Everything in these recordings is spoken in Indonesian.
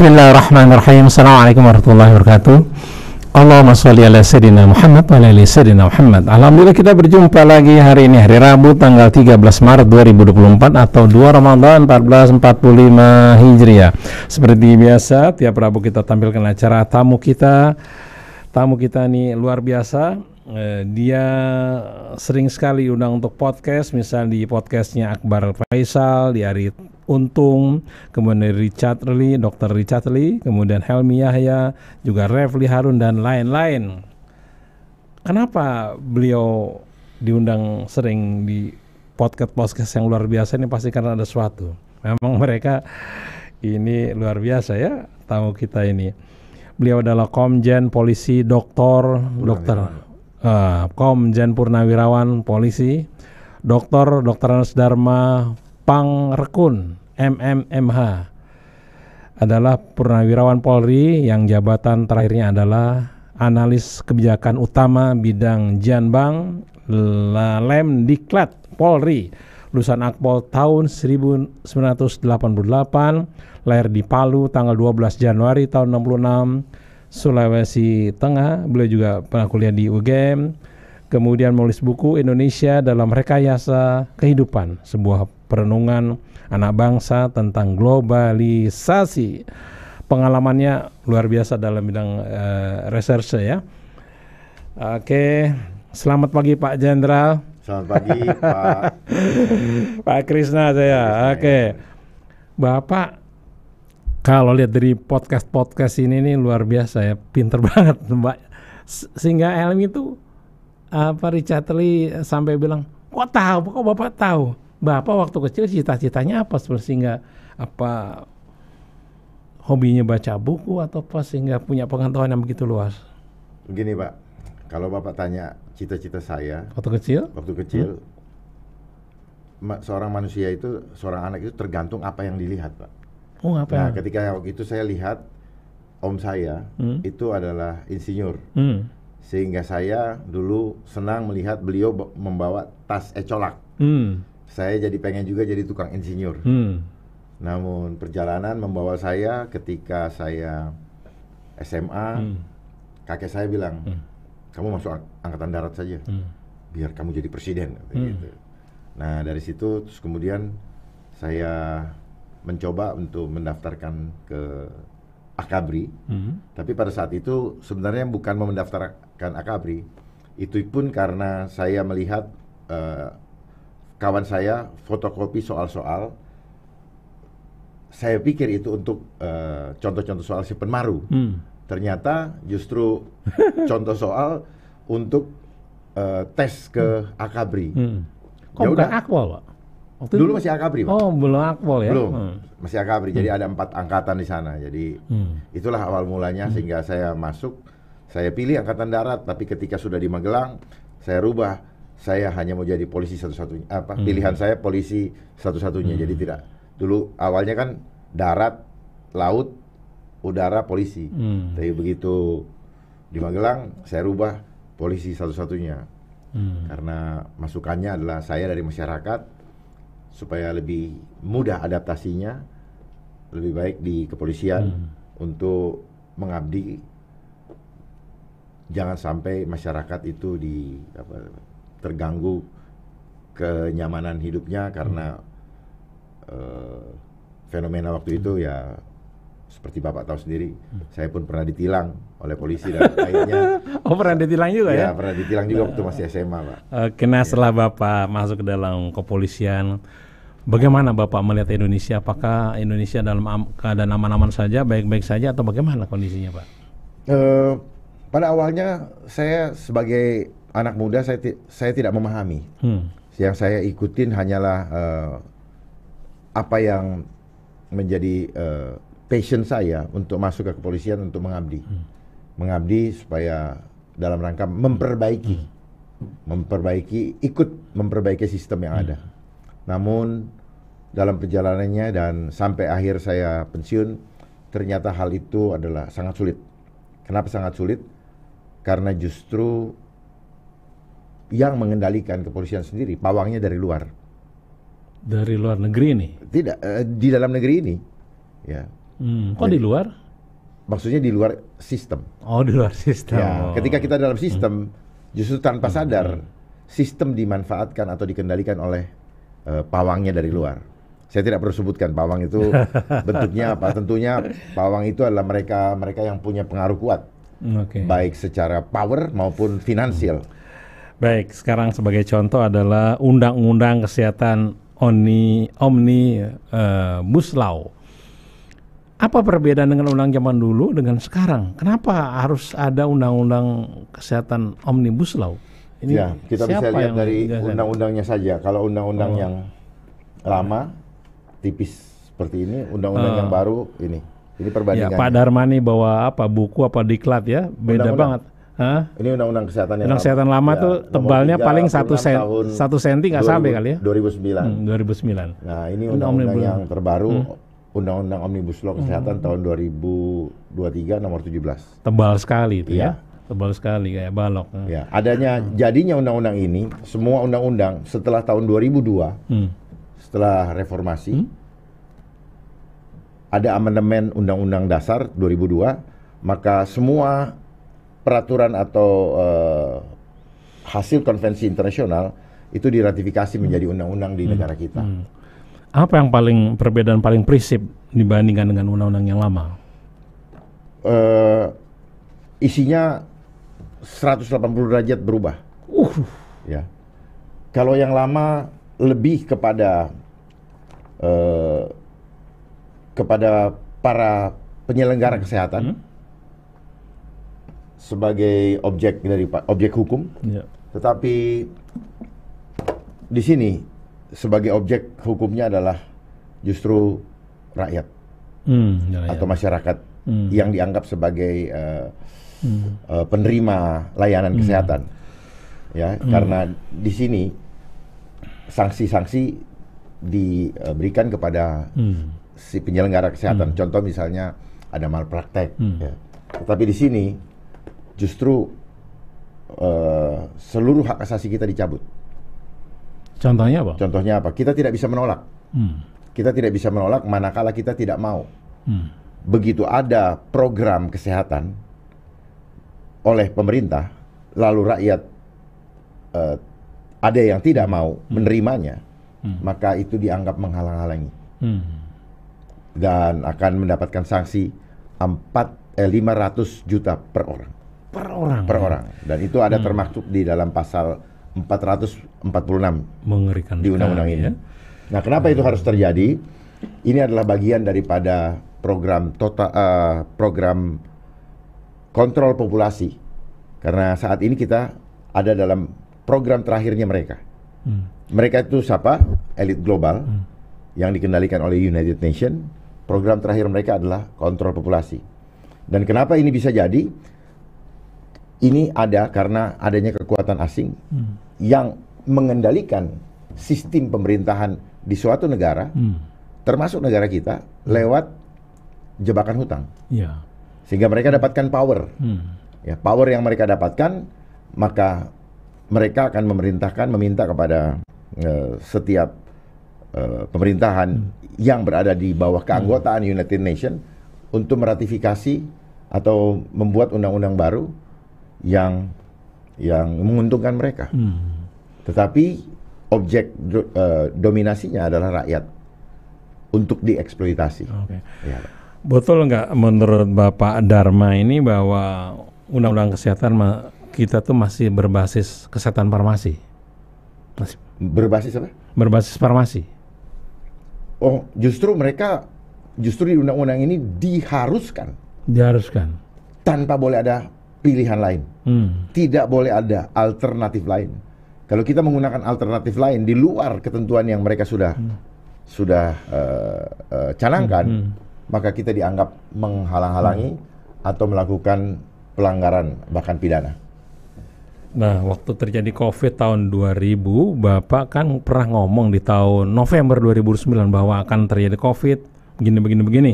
Bismillahirrahmanirrahim. Assalamualaikum warahmatullahi wabarakatuh. Allahumma sholli ala sayyidina Muhammad wa ala sayyidina Muhammad. Alhamdulillah kita berjumpa lagi hari ini hari Rabu tanggal 13 Maret 2024 atau 2 Ramadan 1445 Hijriah. Seperti biasa tiap Rabu kita tampilkan acara tamu kita. Tamu kita ini luar biasa eh, dia sering sekali undang untuk podcast, misal di podcastnya Akbar Faisal, di hari Untung, kemudian Richard Lee, Dr. Richard Lee, kemudian Helmi Yahya, juga Refli Harun dan lain-lain. Kenapa beliau diundang sering di podcast-podcast yang luar biasa ini pasti karena ada sesuatu. Memang mereka ini luar biasa ya tamu kita ini. Beliau adalah Komjen Polisi Doktor Dokter uh, Komjen Purnawirawan Polisi Doktor Dr. Anas Pangrekun MMMH adalah purnawirawan Polri yang jabatan terakhirnya adalah analis kebijakan utama bidang Janbang Lalem Diklat Polri lulusan Akpol tahun 1988 lahir di Palu tanggal 12 Januari tahun 66 Sulawesi Tengah beliau juga pernah kuliah di UGM kemudian menulis buku Indonesia dalam Rekayasa Kehidupan sebuah perenungan anak bangsa tentang globalisasi. Pengalamannya luar biasa dalam bidang uh, eh, reserse ya. Oke, selamat pagi Pak Jenderal. Selamat pagi Pak. Pak Krisna saya. Oke. Okay. Ya. Bapak kalau lihat dari podcast-podcast ini nih luar biasa ya, pinter banget Mbak. Sehingga Elmi itu apa Richard Lee sampai bilang, "Kok tahu? Kok Bapak tahu?" Bapak waktu kecil cita-citanya apa sebenarnya sehingga apa hobinya baca buku atau apa sehingga punya pengetahuan yang begitu luas? Begini Pak, kalau Bapak tanya cita-cita saya waktu kecil, waktu kecil hmm? seorang manusia itu seorang anak itu tergantung apa yang dilihat Pak. Oh apa? Nah ketika waktu itu saya lihat om saya hmm? itu adalah insinyur. Hmm. Sehingga saya dulu senang melihat beliau membawa tas ecolak. Hmm saya jadi pengen juga jadi tukang insinyur. Hmm. Namun perjalanan membawa saya ketika saya SMA, hmm. kakek saya bilang, hmm. kamu masuk angkatan darat saja, hmm. biar kamu jadi presiden. Hmm. Gitu. Nah dari situ terus kemudian saya mencoba untuk mendaftarkan ke Akabri, hmm. tapi pada saat itu sebenarnya bukan mau mendaftarkan Akabri, itu pun karena saya melihat eh, kawan saya fotokopi soal-soal saya pikir itu untuk contoh eh, contoh-contoh soal si penmaru hmm. ternyata justru contoh soal untuk uh, tes ke hmm. akabri hmm. ya udah akwal, pak Waktu dulu masih akabri pak oh belum akwal ya belum hmm. masih akabri jadi hmm. ada empat angkatan di sana jadi hmm. itulah awal mulanya hmm. sehingga saya masuk saya pilih angkatan darat tapi ketika sudah di Magelang saya rubah saya hanya mau jadi polisi satu-satunya apa hmm. pilihan saya polisi satu-satunya hmm. jadi tidak dulu awalnya kan darat laut udara polisi hmm. tapi begitu di Magelang saya rubah polisi satu-satunya hmm. karena masukannya adalah saya dari masyarakat supaya lebih mudah adaptasinya lebih baik di kepolisian hmm. untuk mengabdi jangan sampai masyarakat itu di apa terganggu kenyamanan hidupnya karena hmm. uh, fenomena waktu itu ya seperti bapak tahu sendiri, hmm. saya pun pernah ditilang oleh polisi dan lainnya oh pernah ditilang juga ya? Ya pernah ditilang juga waktu iya. masih SMA pak. kena ya. setelah bapak masuk ke dalam kepolisian, bagaimana bapak melihat Indonesia? Apakah Indonesia dalam keadaan aman-aman saja, baik-baik saja, atau bagaimana kondisinya pak? Uh, pada awalnya saya sebagai anak muda saya saya tidak memahami. Hmm. Yang saya ikutin hanyalah uh, apa yang menjadi uh, passion saya untuk masuk ke kepolisian untuk mengabdi. Hmm. Mengabdi supaya dalam rangka memperbaiki hmm. memperbaiki ikut memperbaiki sistem yang hmm. ada. Namun dalam perjalanannya dan sampai akhir saya pensiun ternyata hal itu adalah sangat sulit. Kenapa sangat sulit? Karena justru yang mengendalikan kepolisian sendiri pawangnya dari luar. Dari luar negeri ini? Tidak, uh, di dalam negeri ini. Ya. Hmm, kok Jadi, di luar? Maksudnya di luar sistem. Oh, di luar sistem. Ya, oh. ketika kita dalam hmm. sistem, hmm. justru tanpa hmm, sadar hmm. sistem dimanfaatkan atau dikendalikan oleh uh, pawangnya dari luar. Saya tidak perlu sebutkan pawang itu bentuknya apa. Tentunya pawang itu adalah mereka mereka yang punya pengaruh kuat, okay. baik secara power maupun finansial. Hmm Baik, sekarang sebagai contoh adalah Undang-Undang Kesehatan Oni Omni uh, eh, Buslau. Apa perbedaan dengan undang zaman dulu dengan sekarang? Kenapa harus ada undang-undang kesehatan omnibus law? Ini ya, kita bisa lihat dari undang-undangnya saja. Kalau undang-undang oh. yang lama, tipis seperti ini, undang-undang uh. yang oh. baru ini. Ini perbandingannya. Ya, Pak Darmani bawa apa buku apa diklat ya? Beda undang -undang. banget. Hah? Ini undang-undang kesehatan yang undang kesehatan lama ya, tuh tebalnya paling satu sen satu senti nggak sampai kali ya? 2009. Hmm, 2009. Nah ini undang-undang yang terbaru undang hmm. Undang-Undang Omnibus Law Kesehatan hmm. tahun 2023 nomor 17. Tebal sekali itu ya. ya. Tebal sekali kayak balok. Ya, adanya jadinya undang-undang ini semua undang-undang setelah tahun 2002 hmm. setelah reformasi hmm? ada amandemen Undang-Undang Dasar 2002 maka semua peraturan atau uh, hasil konvensi internasional itu diratifikasi menjadi undang-undang di hmm. negara kita. Hmm. Apa yang paling perbedaan paling prinsip dibandingkan dengan undang-undang yang lama? Uh, isinya 180 derajat berubah. Uh. Ya. Kalau yang lama lebih kepada uh, kepada para penyelenggara hmm. kesehatan. Hmm sebagai objek dari objek hukum, yeah. tetapi di sini sebagai objek hukumnya adalah justru rakyat hmm, ya, ya. atau masyarakat hmm. yang dianggap sebagai uh, hmm. uh, penerima layanan hmm. kesehatan, ya hmm. karena di sini sanksi-sanksi diberikan kepada hmm. si penyelenggara kesehatan. Hmm. Contoh misalnya ada malpraktek, hmm. ya. tetapi di sini justru uh, seluruh hak asasi kita dicabut. Contohnya apa? Contohnya apa? Kita tidak bisa menolak. Hmm. Kita tidak bisa menolak manakala kita tidak mau. Hmm. Begitu ada program kesehatan oleh pemerintah, lalu rakyat uh, ada yang tidak hmm. mau menerimanya, hmm. maka itu dianggap menghalang-halangi hmm. dan akan mendapatkan sanksi 4 eh, 500 juta per orang per orang. Per orang. Dan itu ada hmm. termaktub di dalam pasal 446 mengerikan di undang-undang ini. Ya. Nah, kenapa hmm. itu harus terjadi? Ini adalah bagian daripada program total uh, eh, program kontrol populasi. Karena saat ini kita ada dalam program terakhirnya mereka. Hmm. Mereka itu siapa? Elit global hmm. yang dikendalikan oleh United Nations. Program terakhir mereka adalah kontrol populasi. Dan kenapa ini bisa jadi? Ini ada karena adanya kekuatan asing hmm. yang mengendalikan sistem pemerintahan di suatu negara, hmm. termasuk negara kita, hmm. lewat jebakan hutang. Ya. Sehingga mereka dapatkan power. Hmm. Ya, power yang mereka dapatkan, maka mereka akan memerintahkan, meminta kepada uh, setiap uh, pemerintahan hmm. yang berada di bawah hmm. keanggotaan hmm. United Nations untuk meratifikasi atau membuat undang-undang baru yang yang menguntungkan mereka. Hmm. Tetapi objek do, uh, dominasinya adalah rakyat untuk dieksploitasi. Okay. Ya. Betul nggak menurut Bapak Dharma ini bahwa undang-undang kesehatan kita tuh masih berbasis kesehatan farmasi? Masih. Berbasis apa? Berbasis farmasi. Oh, justru mereka justru di undang-undang ini diharuskan. Diharuskan. Tanpa boleh ada pilihan lain. Hmm. Tidak boleh ada alternatif lain. Kalau kita menggunakan alternatif lain di luar ketentuan yang mereka sudah hmm. sudah uh, uh, canangkan, hmm, hmm. maka kita dianggap menghalang-halangi hmm. atau melakukan pelanggaran bahkan pidana. Nah, waktu terjadi COVID tahun 2000, Bapak kan pernah ngomong di tahun November 2009 bahwa akan terjadi COVID begini begini begini.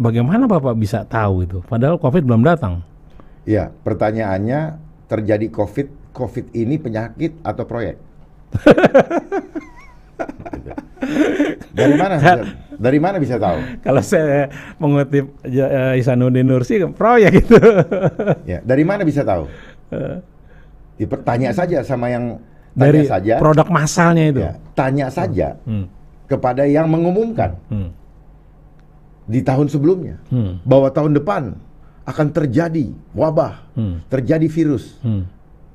Bagaimana Bapak bisa tahu itu? Padahal COVID belum datang. Ya, pertanyaannya terjadi COVID, COVID ini penyakit atau proyek? Dari mana? Bisa, dari mana bisa tahu? Kalau saya mengutip uh, eh, Isanuddin Nursi, proyek itu. ya, dari mana bisa tahu? Dipertanya eh. ya, saja sama yang tanya dari saja. Produk masalnya itu. Ya, tanya hmm. saja hmm. kepada yang mengumumkan hmm. di tahun sebelumnya hmm. bahwa tahun depan akan terjadi wabah, hmm. terjadi virus. Hmm.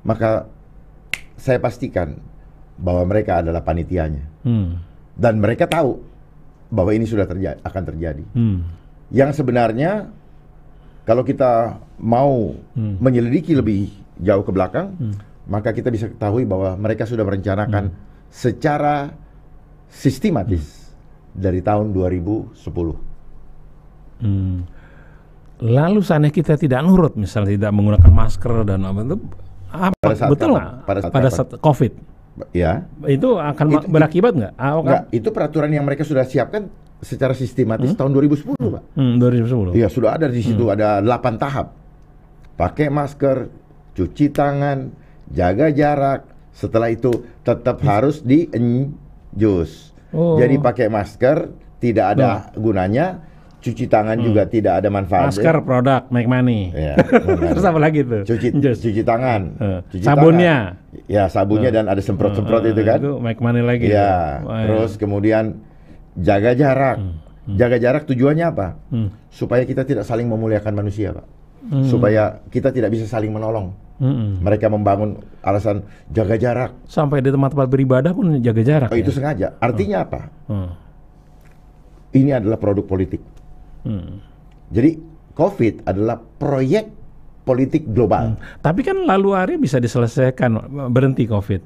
Maka saya pastikan bahwa mereka adalah panitianya. Hmm. Dan mereka tahu bahwa ini sudah terjadi akan terjadi. Hmm. Yang sebenarnya kalau kita mau hmm. menyelidiki lebih jauh ke belakang, hmm. maka kita bisa ketahui bahwa mereka sudah merencanakan hmm. secara sistematis hmm. dari tahun 2010. Hmm lalu seandainya kita tidak nurut misalnya tidak menggunakan masker dan apa itu apa pada saat betul nggak pada saat, pada saat covid ya itu akan itu, berakibat nggak ah, nggak itu peraturan yang mereka sudah siapkan secara sistematis hmm? tahun 2010 hmm. pak hmm, 2010 iya sudah ada di situ hmm. ada 8 tahap pakai masker cuci tangan jaga jarak setelah itu tetap hmm. harus di enjus oh. jadi pakai masker tidak ada nah. gunanya cuci tangan hmm. juga tidak ada manfaat. Masker, ya. produk, make money. Ya, Terus apa lagi tuh? Cuci, Just. cuci tangan. Uh. Cuci sabunnya. Tangan. Ya sabunnya uh. dan ada semprot-semprot uh, uh, itu kan. Itu make money lagi. Ya. Terus iya. kemudian jaga jarak. Hmm. Hmm. Jaga jarak tujuannya apa? Hmm. Supaya kita tidak saling memuliakan manusia, Pak. Hmm. Supaya kita tidak bisa saling menolong. mm Mereka membangun alasan jaga jarak. Sampai di tempat-tempat beribadah pun jaga jarak. Oh, ya? Itu sengaja. Artinya hmm. apa? Hmm. Ini adalah produk politik. Hmm. Jadi COVID adalah proyek politik global. Hmm. Tapi kan lalu hari bisa diselesaikan berhenti COVID.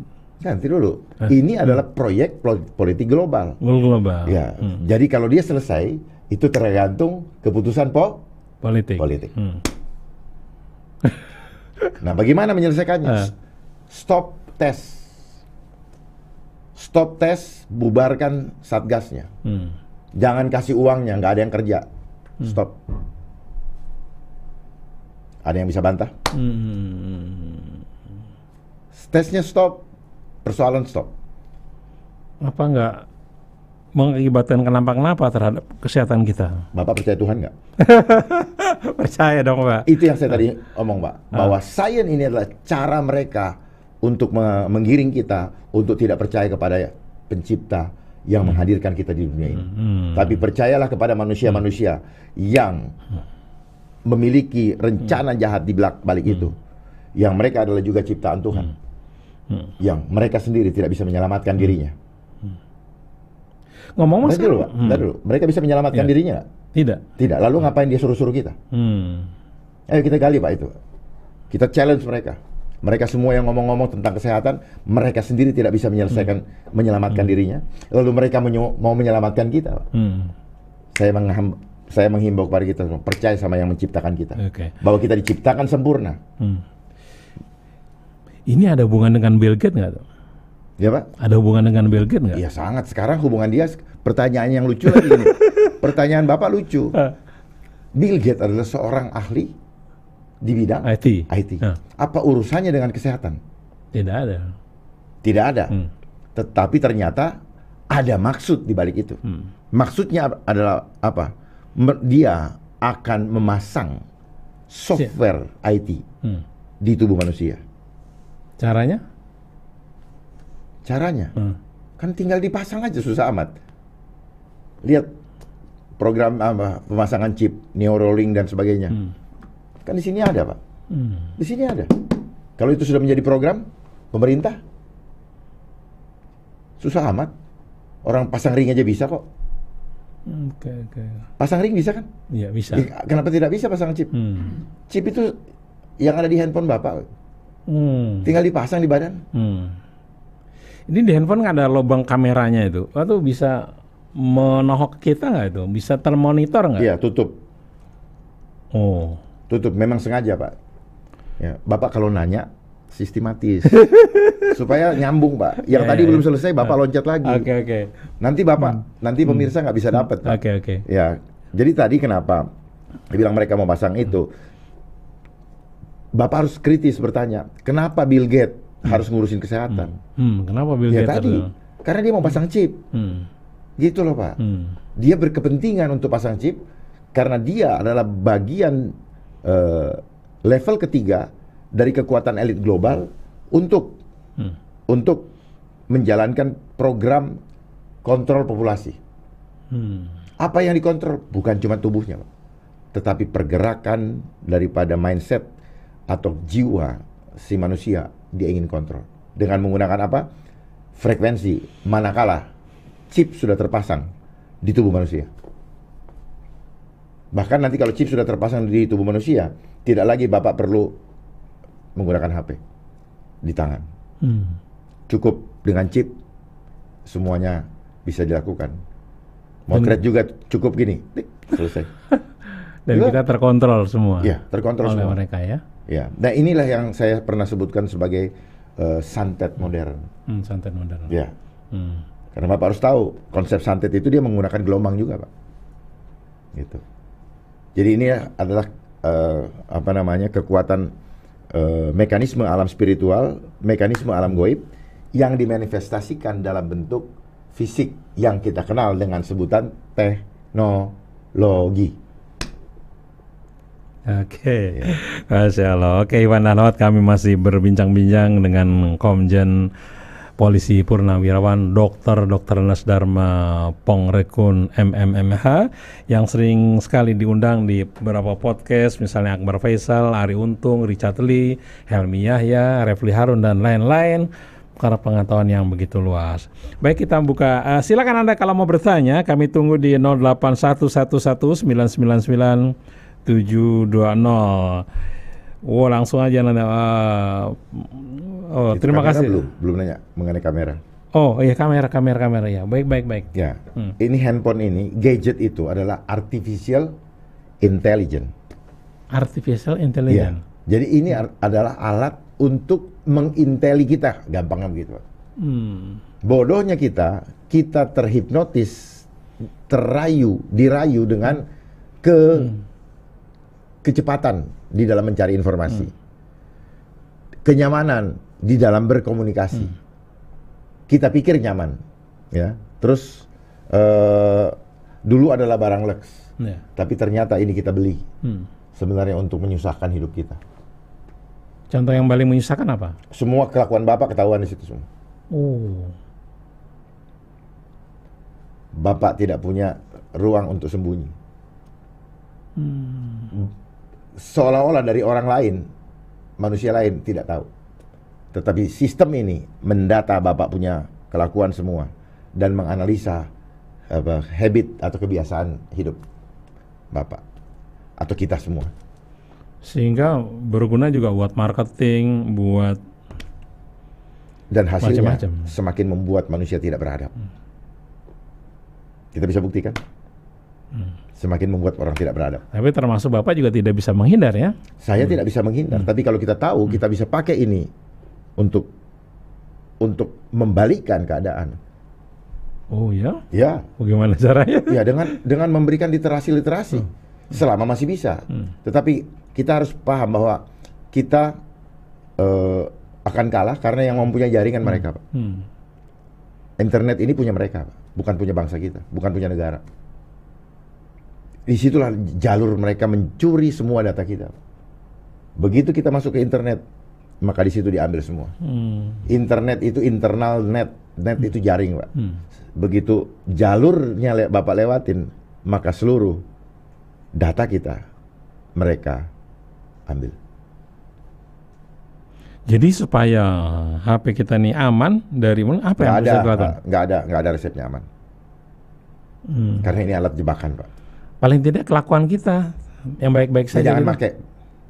Nanti dulu. Eh. Ini hmm. adalah proyek politik global. Global. Ya. Hmm. Jadi kalau dia selesai itu tergantung keputusan po politik. Politik. Hmm. nah, bagaimana menyelesaikannya? Eh. Stop tes. Stop tes, bubarkan satgasnya. Hmm. Jangan kasih uangnya, nggak ada yang kerja hmm. stop. Ada yang bisa bantah? Hmm. Tesnya stop, persoalan stop. Apa enggak mengakibatkan kenapa-kenapa terhadap kesehatan kita? Bapak percaya Tuhan nggak? percaya dong Pak. Itu yang saya tadi omong Pak, ah. bahwa sains ini adalah cara mereka untuk menggiring kita untuk tidak percaya kepada pencipta, yang menghadirkan kita di dunia ini. Hmm. Tapi percayalah kepada manusia-manusia yang memiliki rencana hmm. jahat di belak balik itu, hmm. yang mereka adalah juga ciptaan Tuhan, yang mereka sendiri tidak bisa menyelamatkan dirinya. Ngomong-ngomong dulu, hmm. dulu, mereka bisa menyelamatkan ya. dirinya gak? Tidak. Tidak. Lalu ngapain dia suruh-suruh kita? Hmm. Ayo kita gali pak itu. Kita challenge mereka mereka semua yang ngomong-ngomong tentang kesehatan, mereka sendiri tidak bisa menyelesaikan hmm. menyelamatkan hmm. dirinya. Lalu mereka menyu- mau menyelamatkan kita. Hmm. Saya mengham saya menghimbau kepada kita percaya sama yang menciptakan kita. Okay. Bahwa kita diciptakan sempurna. Hmm. Ini ada hubungan dengan Bill Gates nggak? Ya Pak. Ada hubungan dengan Bill Gates nggak? Iya sangat. Sekarang hubungan dia pertanyaan yang lucu lagi ini. Pertanyaan Bapak lucu. Ah. Bill Gates adalah seorang ahli di bidang IT. IT. Ya. Apa urusannya dengan kesehatan? Tidak ada. Tidak ada. Hmm. Tetapi ternyata ada maksud di balik itu. Hmm. Maksudnya adalah apa? Dia akan memasang software Siap. IT hmm. di tubuh manusia. Caranya? Caranya? Hmm. Kan tinggal dipasang aja susah amat. Lihat program apa pemasangan chip, neuralink dan sebagainya. Hmm Kan di sini ada, Pak. Hmm. Di sini ada. Kalau itu sudah menjadi program pemerintah, susah amat. Orang pasang ring aja bisa kok. Okay, okay. Pasang ring bisa kan? Iya bisa. Kenapa tidak bisa pasang chip? Hmm. Chip itu yang ada di handphone bapak. Hmm. Tinggal dipasang di badan. Hmm. Ini di handphone nggak ada lubang kameranya itu. Atau bisa menohok kita nggak itu? Bisa termonitor nggak? Iya tutup. Oh tutup memang sengaja pak ya, bapak kalau nanya sistematis supaya nyambung pak yang yeah, tadi yeah. belum ya. selesai bapak ah. loncat lagi oke okay, okay. nanti bapak hmm. nanti hmm. pemirsa nggak hmm. bisa dapat oke okay. ya jadi tadi kenapa dia bilang mereka mau pasang itu bapak harus kritis bertanya kenapa Bill Gates hmm. harus ngurusin kesehatan hmm. Hmm. kenapa Bill ya, Gates tadi karena dia mau pasang chip hmm. gitu loh pak hmm. dia berkepentingan untuk pasang chip karena dia adalah bagian uh, level ketiga dari kekuatan elit global untuk hmm. untuk menjalankan program kontrol populasi. Hmm. Apa yang dikontrol bukan cuma tubuhnya, tetapi pergerakan daripada mindset atau jiwa si manusia dia ingin kontrol dengan menggunakan apa? Frekuensi manakala chip sudah terpasang di tubuh manusia. Bahkan nanti kalau chip sudah terpasang di tubuh manusia, tidak lagi bapak perlu menggunakan HP di tangan. Hmm. Cukup dengan chip semuanya bisa dilakukan. Motret juga cukup gini, Dik, selesai. Dan juga, kita terkontrol semua. Iya, terkontrol oleh semua. mereka ya. Ya, nah inilah yang saya pernah sebutkan sebagai uh, santet modern. Hmm, santet modern. Ya. Hmm. Karena Bapak harus tahu konsep santet itu dia menggunakan gelombang juga, Pak. Gitu. Jadi ini ya adalah uh, apa namanya kekuatan uh, mekanisme alam spiritual, mekanisme alam goib yang dimanifestasikan dalam bentuk fisik yang kita kenal dengan sebutan teknologi. Oke, okay. Yeah. Oke, okay, Iwan Anwar, kami masih berbincang-bincang dengan Komjen Polisi Purnawirawan Dr. Dr. Nasdarma Pongrekun MMMH yang sering sekali diundang di beberapa podcast misalnya Akbar Faisal, Ari Untung, Richard Lee, Helmi Yahya, Refli Harun dan lain-lain karena pengetahuan yang begitu luas. Baik kita buka, uh, silakan anda kalau mau bertanya, kami tunggu di 08111999720 Oh langsung aja nanya. Uh, oh, Itu terima kasih. Belum, belum nanya mengenai kamera. Oh iya kamera kamera kamera ya baik baik baik. Ya hmm. ini handphone ini gadget itu adalah artificial intelligence. Artificial ya. intelligence. Ya. Jadi ini hmm. adalah alat untuk menginteli kita gampangnya kan begitu. Hmm. Bodohnya kita kita terhipnotis, terayu, dirayu dengan ke hmm. kecepatan di dalam mencari informasi, hmm. kenyamanan di dalam berkomunikasi. Hmm. Kita pikir nyaman, ya. Terus uh, dulu adalah barang lux, yeah. tapi ternyata ini kita beli. Hmm. Sebenarnya untuk menyusahkan hidup kita. Contoh yang paling menyusahkan apa? Semua kelakuan bapak ketahuan di situ semua. Oh. Bapak tidak punya ruang untuk sembunyi. Hmm seolah-olah dari orang lain, manusia lain tidak tahu. Tetapi sistem ini mendata Bapak punya kelakuan semua dan menganalisa apa, habit atau kebiasaan hidup Bapak atau kita semua. Sehingga berguna juga buat marketing, buat dan hasilnya macam -macam. semakin membuat manusia tidak beradab. Hmm. Kita bisa buktikan. Hmm semakin membuat orang tidak beradab. Tapi termasuk Bapak juga tidak bisa menghindar ya? Saya hmm. tidak bisa menghindar, hmm. tapi kalau kita tahu hmm. kita bisa pakai ini untuk untuk membalikkan keadaan. Oh ya? Ya. Bagaimana caranya? Ya dengan dengan memberikan literasi-literasi hmm. selama masih bisa. Hmm. Tetapi kita harus paham bahwa kita uh, akan kalah karena yang mempunyai jaringan hmm. mereka, Hmm. Internet ini punya mereka, bukan punya bangsa kita, bukan punya negara disitulah jalur mereka mencuri semua data kita. Begitu kita masuk ke internet, maka di situ diambil semua. Hmm. Internet itu internal net, net hmm. itu jaring, Pak. Hmm. Begitu jalurnya le Bapak lewatin, maka seluruh data kita mereka ambil. Jadi supaya HP kita ini aman dari mana? Apa gak yang ada, bisa dilakukan? Nggak ada, nggak ada resepnya aman. Hmm. Karena ini alat jebakan, Pak paling tidak kelakuan kita yang baik-baik ya, saja. Jangan pakai. Gitu.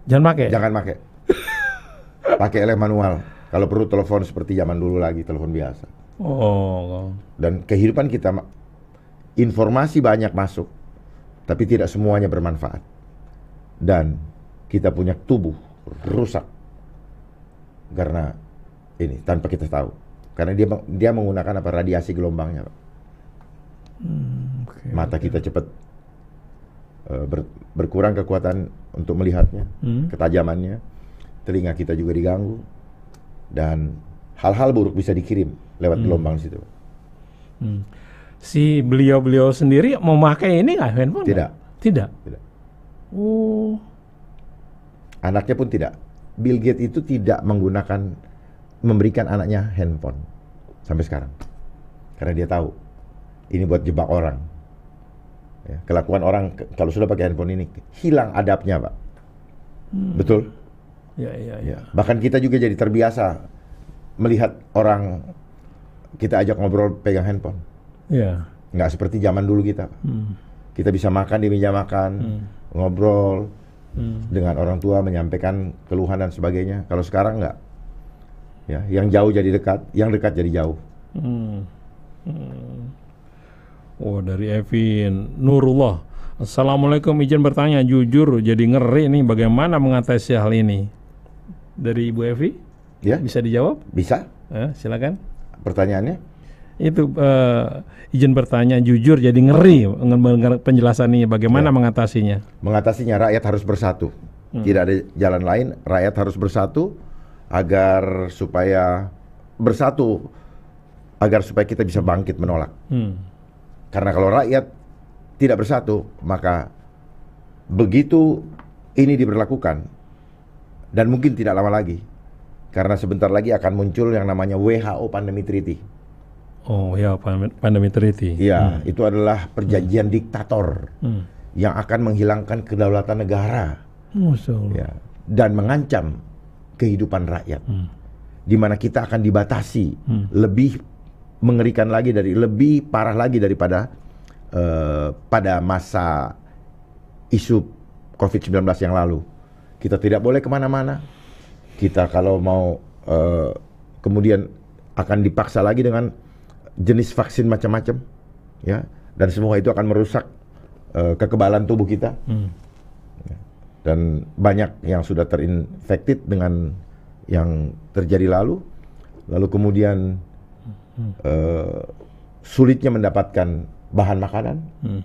Jangan pakai. Jangan pakai. pakai oleh manual. Kalau perlu telepon seperti zaman dulu lagi telepon biasa. Oh. Dan kehidupan kita informasi banyak masuk, tapi tidak semuanya bermanfaat. Dan kita punya tubuh rusak karena ini tanpa kita tahu. Karena dia dia menggunakan apa radiasi gelombangnya, Hmm, okay, Mata okay. kita cepat Eh, ber, berkurang kekuatan untuk melihatnya, hmm. ketajamannya, telinga kita juga diganggu, dan hal-hal buruk bisa dikirim lewat hmm. gelombang situ. Hmm. Si beliau-beliau sendiri memakai ini nggak handphone? Tidak. Tidak. Tidak. Oh. Anaknya pun tidak. Bill Gates itu tidak menggunakan memberikan anaknya handphone sampai sekarang. Karena dia tahu ini buat jebak orang. Ya, kelakuan orang kalau sudah pakai handphone ini hilang adabnya, Pak. Hmm. Betul? Ya, ya, ya, ya. Bahkan kita juga jadi terbiasa melihat orang kita ajak ngobrol pegang handphone. Ya. Nggak seperti zaman dulu kita. Pak. Hmm. Kita bisa makan di meja makan, hmm. ngobrol hmm. dengan orang tua, menyampaikan keluhan dan sebagainya. Kalau sekarang nggak. Ya, yang jauh jadi dekat, yang dekat jadi jauh. Hmm. hmm. Oh dari Evin Nurullah Assalamualaikum izin bertanya jujur jadi ngeri nih bagaimana mengatasi hal ini dari Ibu Evi ya bisa dijawab bisa eh, silakan pertanyaannya itu uh, izin bertanya jujur jadi ngeri penjelasan ini bagaimana ya. mengatasinya mengatasinya rakyat harus bersatu hmm. tidak ada jalan lain rakyat harus bersatu agar supaya bersatu agar supaya kita bisa bangkit menolak hmm. Karena kalau rakyat tidak bersatu, maka begitu ini diberlakukan dan mungkin tidak lama lagi karena sebentar lagi akan muncul yang namanya WHO Pandemi Treaty. Oh ya, Pandemi Treaty. Iya, hmm. itu adalah perjanjian hmm. diktator hmm. yang akan menghilangkan kedaulatan negara. Ya, dan mengancam kehidupan rakyat. Hmm. Di mana kita akan dibatasi hmm. lebih mengerikan lagi dari lebih parah lagi daripada uh, pada masa isu COVID-19 yang lalu. Kita tidak boleh kemana-mana. Kita kalau mau uh, kemudian akan dipaksa lagi dengan jenis vaksin macam-macam, ya, dan semua itu akan merusak uh, kekebalan tubuh kita. Hmm. Ya. Dan banyak yang sudah terinfected dengan yang terjadi lalu, lalu kemudian uh, sulitnya mendapatkan bahan makanan hmm.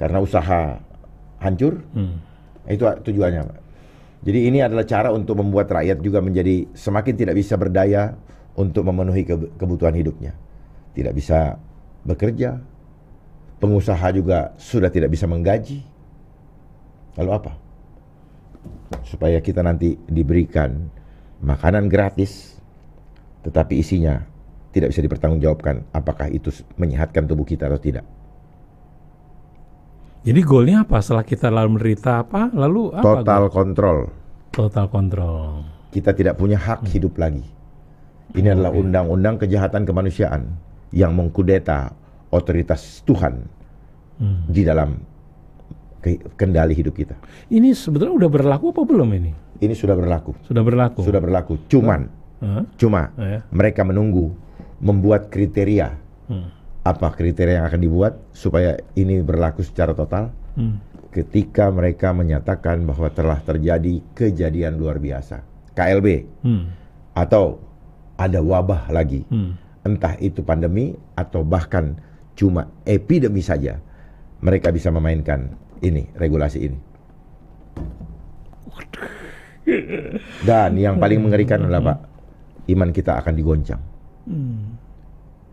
karena usaha hancur. Hmm. Itu tujuannya, Jadi ini adalah cara untuk membuat rakyat juga menjadi semakin tidak bisa berdaya untuk memenuhi kebutuhan hidupnya. Tidak bisa bekerja, pengusaha juga sudah tidak bisa menggaji. Lalu apa? Supaya kita nanti diberikan makanan gratis, tetapi isinya tidak bisa dipertanggungjawabkan apakah itu menyehatkan tubuh kita atau tidak. Jadi goalnya apa? Setelah kita lalu menderita apa? Lalu apa? Total kontrol. Total kontrol. Kita tidak punya hak hmm. hidup lagi. Ini hmm. adalah undang-undang kejahatan kemanusiaan yang mengkudeta otoritas Tuhan hmm. di dalam kendali hidup kita. Ini sebetulnya sudah berlaku apa belum ini? Ini sudah berlaku. Sudah berlaku. Sudah berlaku. Cuman, huh? cuma huh? Ah, ya. mereka menunggu membuat kriteria. Hmm. Apa kriteria yang akan dibuat supaya ini berlaku secara total? Hmm. Ketika mereka menyatakan bahwa telah terjadi kejadian luar biasa, KLB, hmm. atau ada wabah lagi, hmm. entah itu pandemi atau bahkan cuma epidemi saja, mereka bisa memainkan ini regulasi ini. Dan yang paling mengerikan adalah Pak, iman kita akan digoncang. Hmm.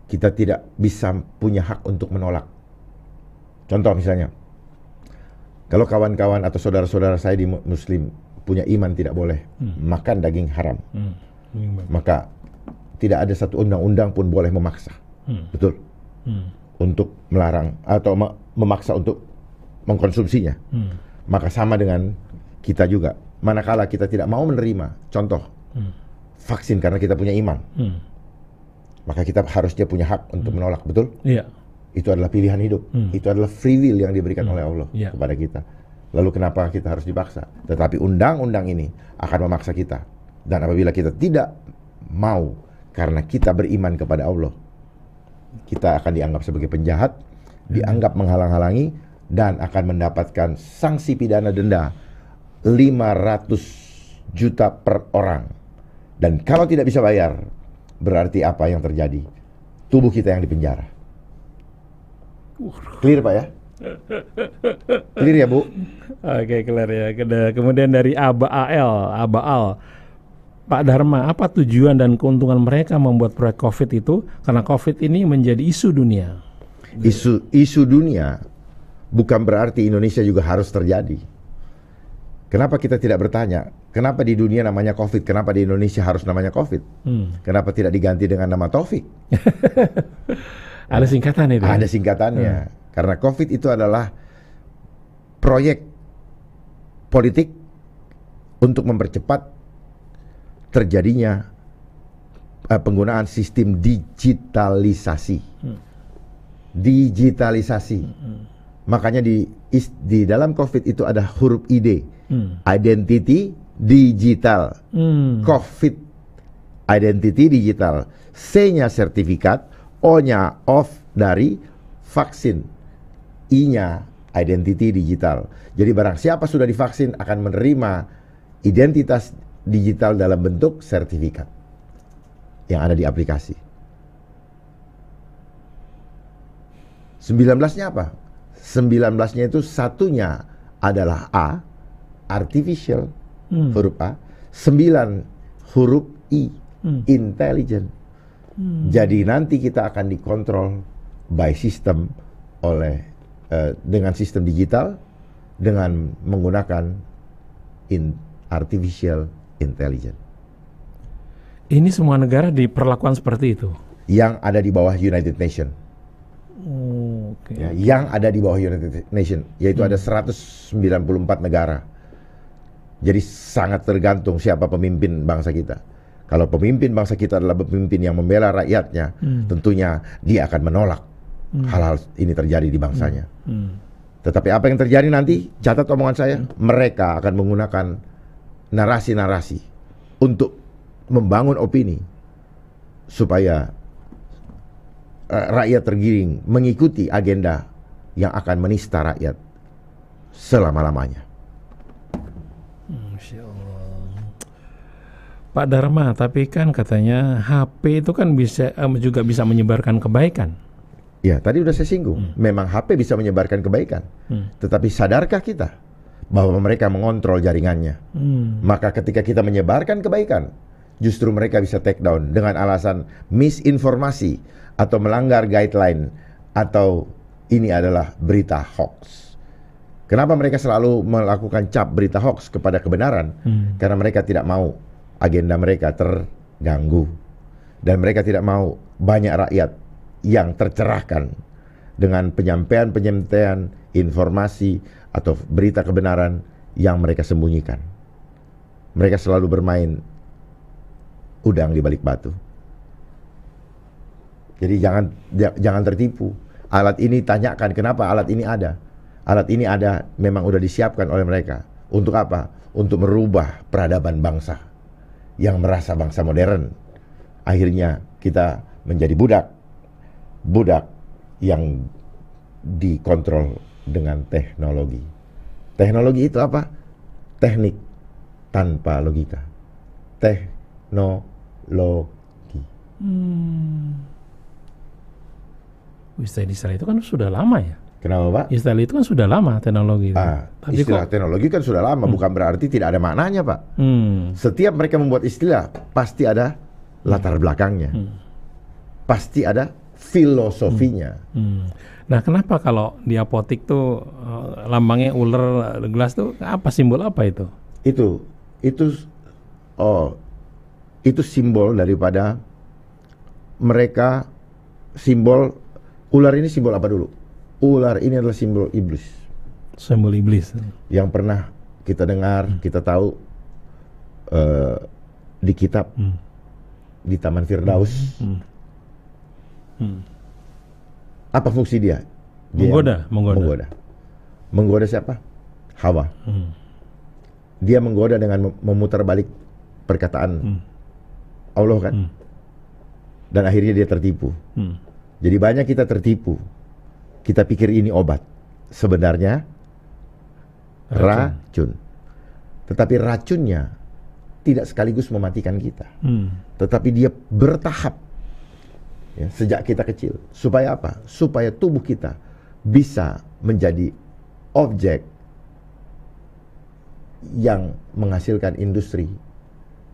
Kita tidak bisa punya hak untuk menolak. Contoh misalnya, kalau kawan-kawan atau saudara-saudara saya di Muslim punya iman tidak boleh hmm. makan daging haram, hmm. maka tidak ada satu undang-undang pun boleh memaksa, hmm. betul, hmm. untuk melarang atau memaksa untuk mengkonsumsinya. Hmm. Maka sama dengan kita juga, manakala kita tidak mau menerima, contoh hmm. vaksin karena kita punya iman. Hmm maka kita harusnya punya hak untuk hmm. menolak, betul? Iya. Itu adalah pilihan hidup. Hmm. Itu adalah free will yang diberikan hmm. oleh Allah yeah. kepada kita. Lalu kenapa kita harus dipaksa? Tetapi undang-undang ini akan memaksa kita. Dan apabila kita tidak mau karena kita beriman kepada Allah, kita akan dianggap sebagai penjahat, hmm. dianggap menghalang-halangi dan akan mendapatkan sanksi pidana denda 500 juta per orang. Dan kalau tidak bisa bayar, berarti apa yang terjadi? Tubuh kita yang dipenjara. Clear Pak ya? Clear ya Bu? Oke clear ya. Kemudian dari Aba Aba ABAL. Pak Dharma, apa tujuan dan keuntungan mereka membuat proyek COVID itu? Karena COVID ini menjadi isu dunia. Isu isu dunia bukan berarti Indonesia juga harus terjadi. Kenapa kita tidak bertanya, kenapa di dunia namanya COVID, kenapa di Indonesia harus namanya COVID? Hmm. Kenapa tidak diganti dengan nama Taufik? Ada singkatan itu. Ya? Ada singkatannya. Hmm. Karena COVID itu adalah proyek politik untuk mempercepat terjadinya uh, penggunaan sistem digitalisasi. Hmm. Digitalisasi. Hmm. Makanya di is, di dalam COVID itu ada huruf ID, hmm. identity digital, hmm. COVID identity digital, C-nya sertifikat, O-nya off dari vaksin, I-nya identity digital. Jadi barang siapa sudah divaksin akan menerima identitas digital dalam bentuk sertifikat yang ada di aplikasi. 19-nya apa? 19-nya itu satunya adalah A, artificial, hmm. huruf A. 9 huruf I, hmm. intelligent. Hmm. Jadi nanti kita akan dikontrol by system oleh uh, dengan sistem digital dengan menggunakan in artificial intelligence. Ini semua negara diperlakukan seperti itu. Yang ada di bawah United Nations okay. ya, yang ada di bawah United Nations, yaitu hmm. ada 194 negara. Jadi sangat tergantung siapa pemimpin bangsa kita. Kalau pemimpin bangsa kita adalah pemimpin yang membela rakyatnya, hmm. tentunya dia akan menolak hmm. hal-hal hmm. ini terjadi di bangsanya. Hmm. Hmm. Tetapi apa yang terjadi nanti, catat omongan saya, hmm. mereka akan menggunakan narasi-narasi untuk membangun opini supaya Eh, rakyat tergiring mengikuti agenda yang akan menista rakyat selama-lamanya. Pak Dharma, tapi kan katanya HP itu kan bisa eh, juga bisa menyebarkan kebaikan. Ya, tadi sudah saya singgung. Hmm. Memang HP bisa menyebarkan kebaikan. Hmm. Tetapi sadarkah kita bahwa mereka mengontrol jaringannya? Hmm. Maka ketika kita menyebarkan kebaikan, justru mereka bisa take down dengan alasan misinformasi atau melanggar guideline atau ini adalah berita hoax. Kenapa mereka selalu melakukan cap berita hoax kepada kebenaran? Hmm. Karena mereka tidak mau agenda mereka terganggu dan mereka tidak mau banyak rakyat yang tercerahkan dengan penyampaian-penyampaian informasi atau berita kebenaran yang mereka sembunyikan. Mereka selalu bermain udang di balik batu. Jadi jangan jangan tertipu. Alat ini tanyakan kenapa alat ini ada. Alat ini ada memang sudah disiapkan oleh mereka. Untuk apa? Untuk merubah peradaban bangsa yang merasa bangsa modern. Akhirnya kita menjadi budak. Budak yang dikontrol dengan teknologi. Teknologi itu apa? Teknik tanpa logika. Teknologi. Hmm. Istilah istilah itu kan sudah lama ya. Kenapa Pak? Istilah itu kan sudah lama teknologi. Ah, Tapi istilah kok, teknologi kan sudah lama, hmm. bukan berarti tidak ada maknanya Pak. Hmm. Setiap mereka membuat istilah pasti ada hmm. latar belakangnya, hmm. pasti ada filosofinya. Hmm. Hmm. Nah, kenapa kalau di apotik tuh eh, lambangnya ular gelas tuh apa simbol apa itu? Itu itu oh itu simbol daripada mereka simbol Ular ini simbol apa dulu? Ular ini adalah simbol iblis. Simbol iblis. Yang pernah kita dengar, hmm. kita tahu uh, di kitab hmm. di Taman Firdaus. Hmm. Hmm. Hmm. Apa fungsi dia? dia menggoda, menggoda. Menggoda. Menggoda siapa? Hawa. Hmm. Dia menggoda dengan memutar balik perkataan hmm. Allah kan. Hmm. Dan akhirnya dia tertipu. Hmm. Jadi banyak kita tertipu. Kita pikir ini obat. Sebenarnya racun. racun. Tetapi racunnya tidak sekaligus mematikan kita. Hmm. Tetapi dia bertahap. Ya, sejak kita kecil. Supaya apa? Supaya tubuh kita bisa menjadi objek yang menghasilkan industri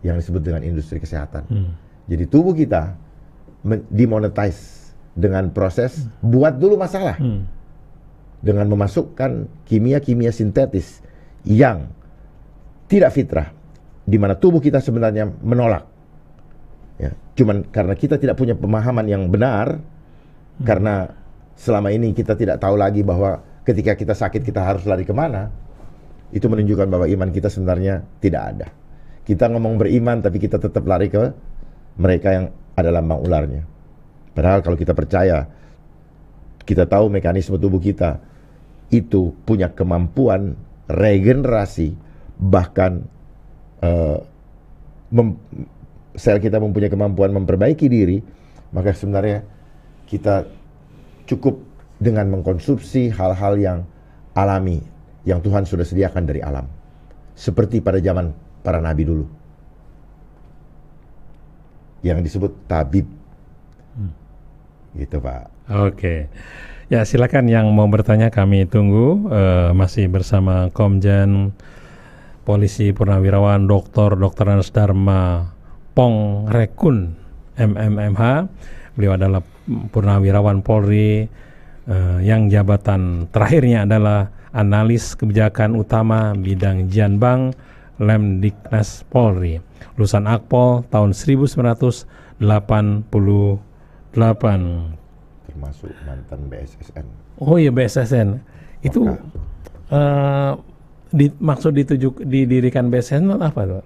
yang disebut dengan industri kesehatan. Hmm. Jadi tubuh kita dimonetize dengan proses buat dulu masalah hmm. dengan memasukkan kimia-kimia sintetis yang tidak fitrah di mana tubuh kita sebenarnya menolak ya cuman karena kita tidak punya pemahaman yang benar hmm. karena selama ini kita tidak tahu lagi bahwa ketika kita sakit kita harus lari kemana itu menunjukkan bahwa iman kita sebenarnya tidak ada kita ngomong beriman tapi kita tetap lari ke mereka yang adalah lambang ularnya Padahal kalau kita percaya, kita tahu mekanisme tubuh kita itu punya kemampuan regenerasi, bahkan uh, mem- sel kita mempunyai kemampuan memperbaiki diri, maka sebenarnya kita cukup dengan mengkonsumsi hal-hal yang alami, yang Tuhan sudah sediakan dari alam. Seperti pada zaman para nabi dulu. Yang disebut tabib gitu Pak. Oke. Ya silakan yang mau bertanya kami tunggu uh, masih bersama Komjen Polisi Purnawirawan Dr. Dr. Nars Dharma Pong Rekun MMMH. Beliau adalah Purnawirawan Polri uh, yang jabatan terakhirnya adalah analis kebijakan utama bidang Janbang Lemdiknas Polri, lulusan Akpol tahun 1980 Delapan. Termasuk mantan BSSN. Oh iya BSSN. Itu uh, di, maksud ditujuk didirikan BSSN apa tuh?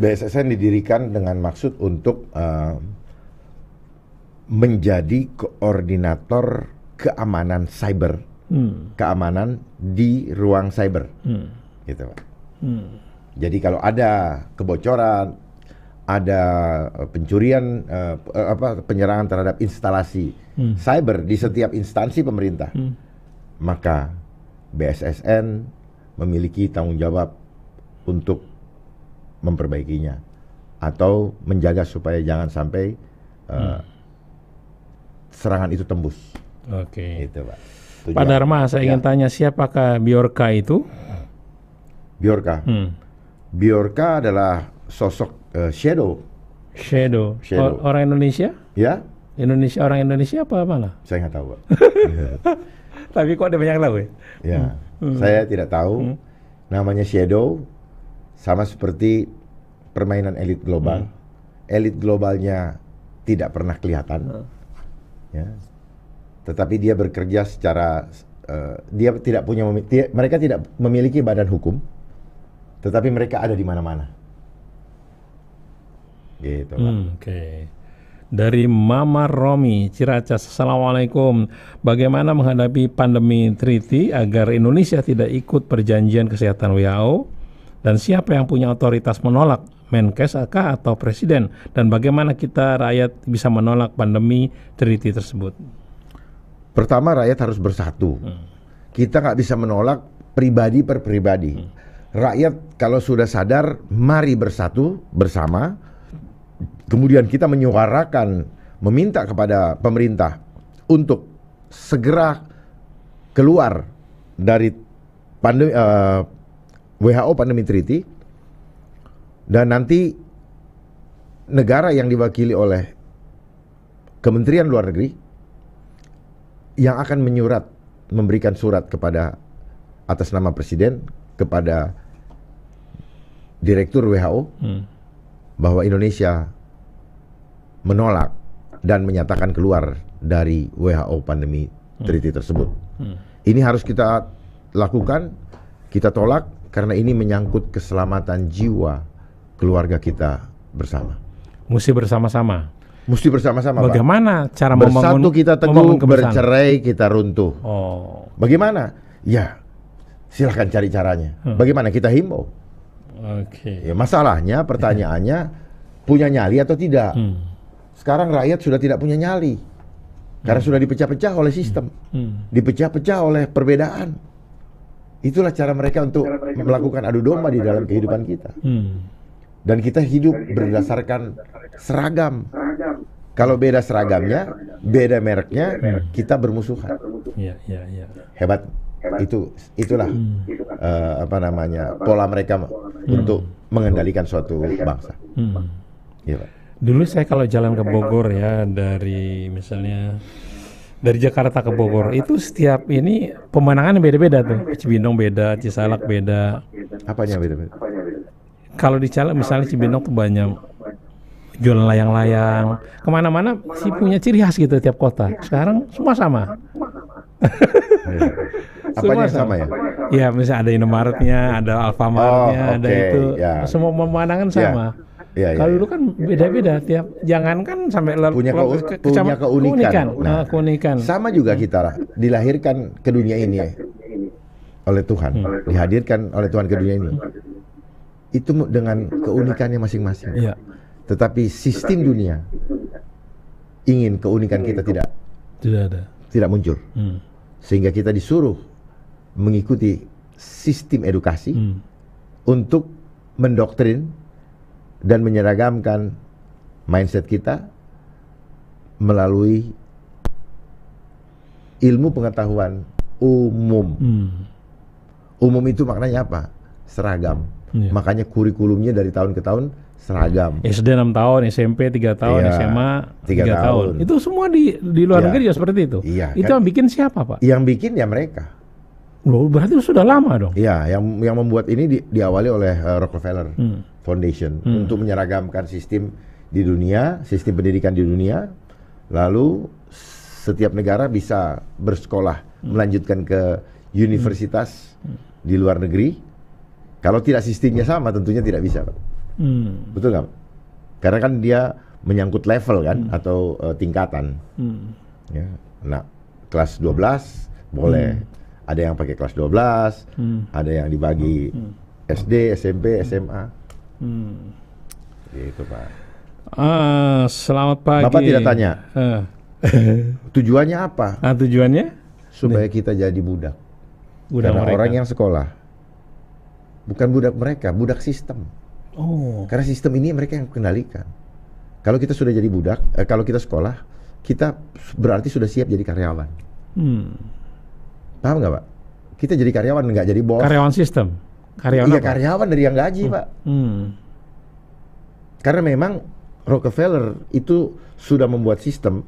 BSSN didirikan dengan maksud untuk uh, menjadi koordinator keamanan cyber, hmm. keamanan di ruang cyber, hmm. gitu pak. Hmm. Jadi kalau ada kebocoran ada eh, pencurian uh, apa penyerangan terhadap instalasi hmm. cyber di setiap instansi pemerintah hmm. maka BSSN memiliki tanggung jawab untuk memperbaikinya atau menjaga supaya jangan sampai uh, hmm. serangan itu tembus. Oke. Okay. Itu Pak. Tujuan. Pak Dharma, saya ya. ingin tanya siapakah Biorka itu? Biorka. Hmm. Biorka adalah sosok uh, shadow. Shadow. shadow. Or orang Indonesia? Ya. Indonesia orang Indonesia apa mana? Saya nggak tahu. Tapi kok ada banyak tahu ya? Ya, hmm. saya tidak tahu. Hmm. Namanya shadow, sama seperti permainan elit global. Hmm. Elit globalnya tidak pernah kelihatan, hmm. ya. Tetapi dia bekerja secara uh, dia tidak punya dia, mereka tidak memiliki badan hukum, tetapi mereka ada di mana-mana Gitu, Hmm, Oke. Okay. Dari Mama Romi, Ciracas. Assalamualaikum. Bagaimana menghadapi pandemi Triti agar Indonesia tidak ikut perjanjian kesehatan WHO? Dan siapa yang punya otoritas menolak? Menkes kah atau Presiden? Dan bagaimana kita rakyat bisa menolak pandemi Triti tersebut? Pertama rakyat harus bersatu. Hmm. Kita nggak bisa menolak pribadi per pribadi. Hmm. rakyat kalau sudah sadar mari bersatu bersama kemudian kita menyuarakan meminta kepada pemerintah untuk segera keluar dari pandemi uh, eh, WHO pandemi treaty dan nanti negara yang diwakili oleh Kementerian Luar Negeri yang akan menyurat memberikan surat kepada atas nama presiden kepada direktur WHO hmm. bahwa Indonesia menolak dan menyatakan keluar dari WHO pandemi hmm. treaty tersebut. Hmm. Ini harus kita lakukan, kita tolak karena ini menyangkut keselamatan jiwa keluarga kita bersama. Mesti bersama-sama. Mesti bersama-sama. Bagaimana Pak? cara membangun bersatu kita teguh, bercerai kita runtuh. Oh. Bagaimana? Ya, silahkan cari caranya. Hmm. Bagaimana kita himbau? Oke. Okay. Ya, masalahnya, pertanyaannya, punya nyali atau tidak? Hmm. Sekarang rakyat sudah tidak punya nyali. Karena hmm. sudah dipecah-pecah oleh sistem. Hmm. Hmm. Dipecah-pecah oleh perbedaan. Itulah cara mereka untuk melakukan adu domba di dalam kehidupan kita. Dan kita hidup berdasarkan seragam. Kalau beda seragamnya, beda mereknya, kita bermusuhan. Iya, iya, iya. Hebat. Itu itulah uh, apa namanya pola mereka untuk mengendalikan suatu bangsa. Hmm. Pak dulu saya kalau jalan ke Bogor ya dari misalnya dari Jakarta ke Bogor itu setiap ini pemenangan beda-beda tuh Cibinong beda Cisalak beda apanya beda-beda kalau di Cisalak misalnya Cibinong tuh banyak jualan layang-layang kemana-mana sih punya ciri khas gitu tiap kota sekarang semua sama iya. Apanya semua sama, ya? Iya misalnya ada Indomaretnya, ada Alfamartnya, oh, okay, ada itu. Ya. Semua pemandangan sama. Ya Ya, Kalau ya, dulu kan beda-beda tiap jangankan sampai lalu punya, ke, ke, punya keunikan. keunikan. Nah, nah, keunikan. Sama juga kita lah, dilahirkan ke dunia ini ya. oleh Tuhan, hmm. dihadirkan oleh Tuhan ke dunia ini. Itu dengan keunikannya masing-masing. Ya. Tetapi sistem dunia ingin keunikan kita tidak tidak ada. Tidak muncul. Hmm. Sehingga kita disuruh mengikuti sistem edukasi hmm. untuk mendoktrin dan menyeragamkan mindset kita melalui ilmu pengetahuan umum. Hmm. Umum itu maknanya apa? Seragam. Yeah. Makanya kurikulumnya dari tahun ke tahun seragam. SD 6 tahun, SMP 3 tahun, yeah. SMA 3, 3 tahun. tahun. Itu semua di di luar yeah. negeri juga ya seperti itu. Yeah, itu kan? yang bikin siapa, Pak? Yang bikin ya mereka. Loh, berarti sudah lama dong. Iya, yang yang membuat ini di, diawali oleh uh, Rockefeller. Hmm. Foundation hmm. untuk menyeragamkan sistem di dunia, sistem pendidikan di dunia. Lalu setiap negara bisa bersekolah, hmm. melanjutkan ke universitas hmm. di luar negeri. Kalau tidak sistemnya sama, tentunya tidak bisa, Pak. Hmm. Betul nggak? Karena kan dia menyangkut level kan hmm. atau uh, tingkatan. Hmm. Ya. Nah, kelas 12 boleh. Hmm. Ada yang pakai kelas 12, hmm. ada yang dibagi hmm. SD, SMP, SMA. Hmm. Gitu Pak. Uh, selamat pagi. Bapak tidak tanya. Uh. tujuannya apa? Nah, tujuannya? Supaya kita jadi budak. Budak mereka. orang yang sekolah. Bukan budak mereka, budak sistem. Oh. Karena sistem ini mereka yang kendalikan. Kalau kita sudah jadi budak, eh, kalau kita sekolah, kita berarti sudah siap jadi karyawan. Hmm. Paham nggak Pak? Kita jadi karyawan, nggak jadi bos. Karyawan sistem Karyawan iya apa? karyawan dari yang gaji hmm. pak. Hmm. Karena memang Rockefeller itu sudah membuat sistem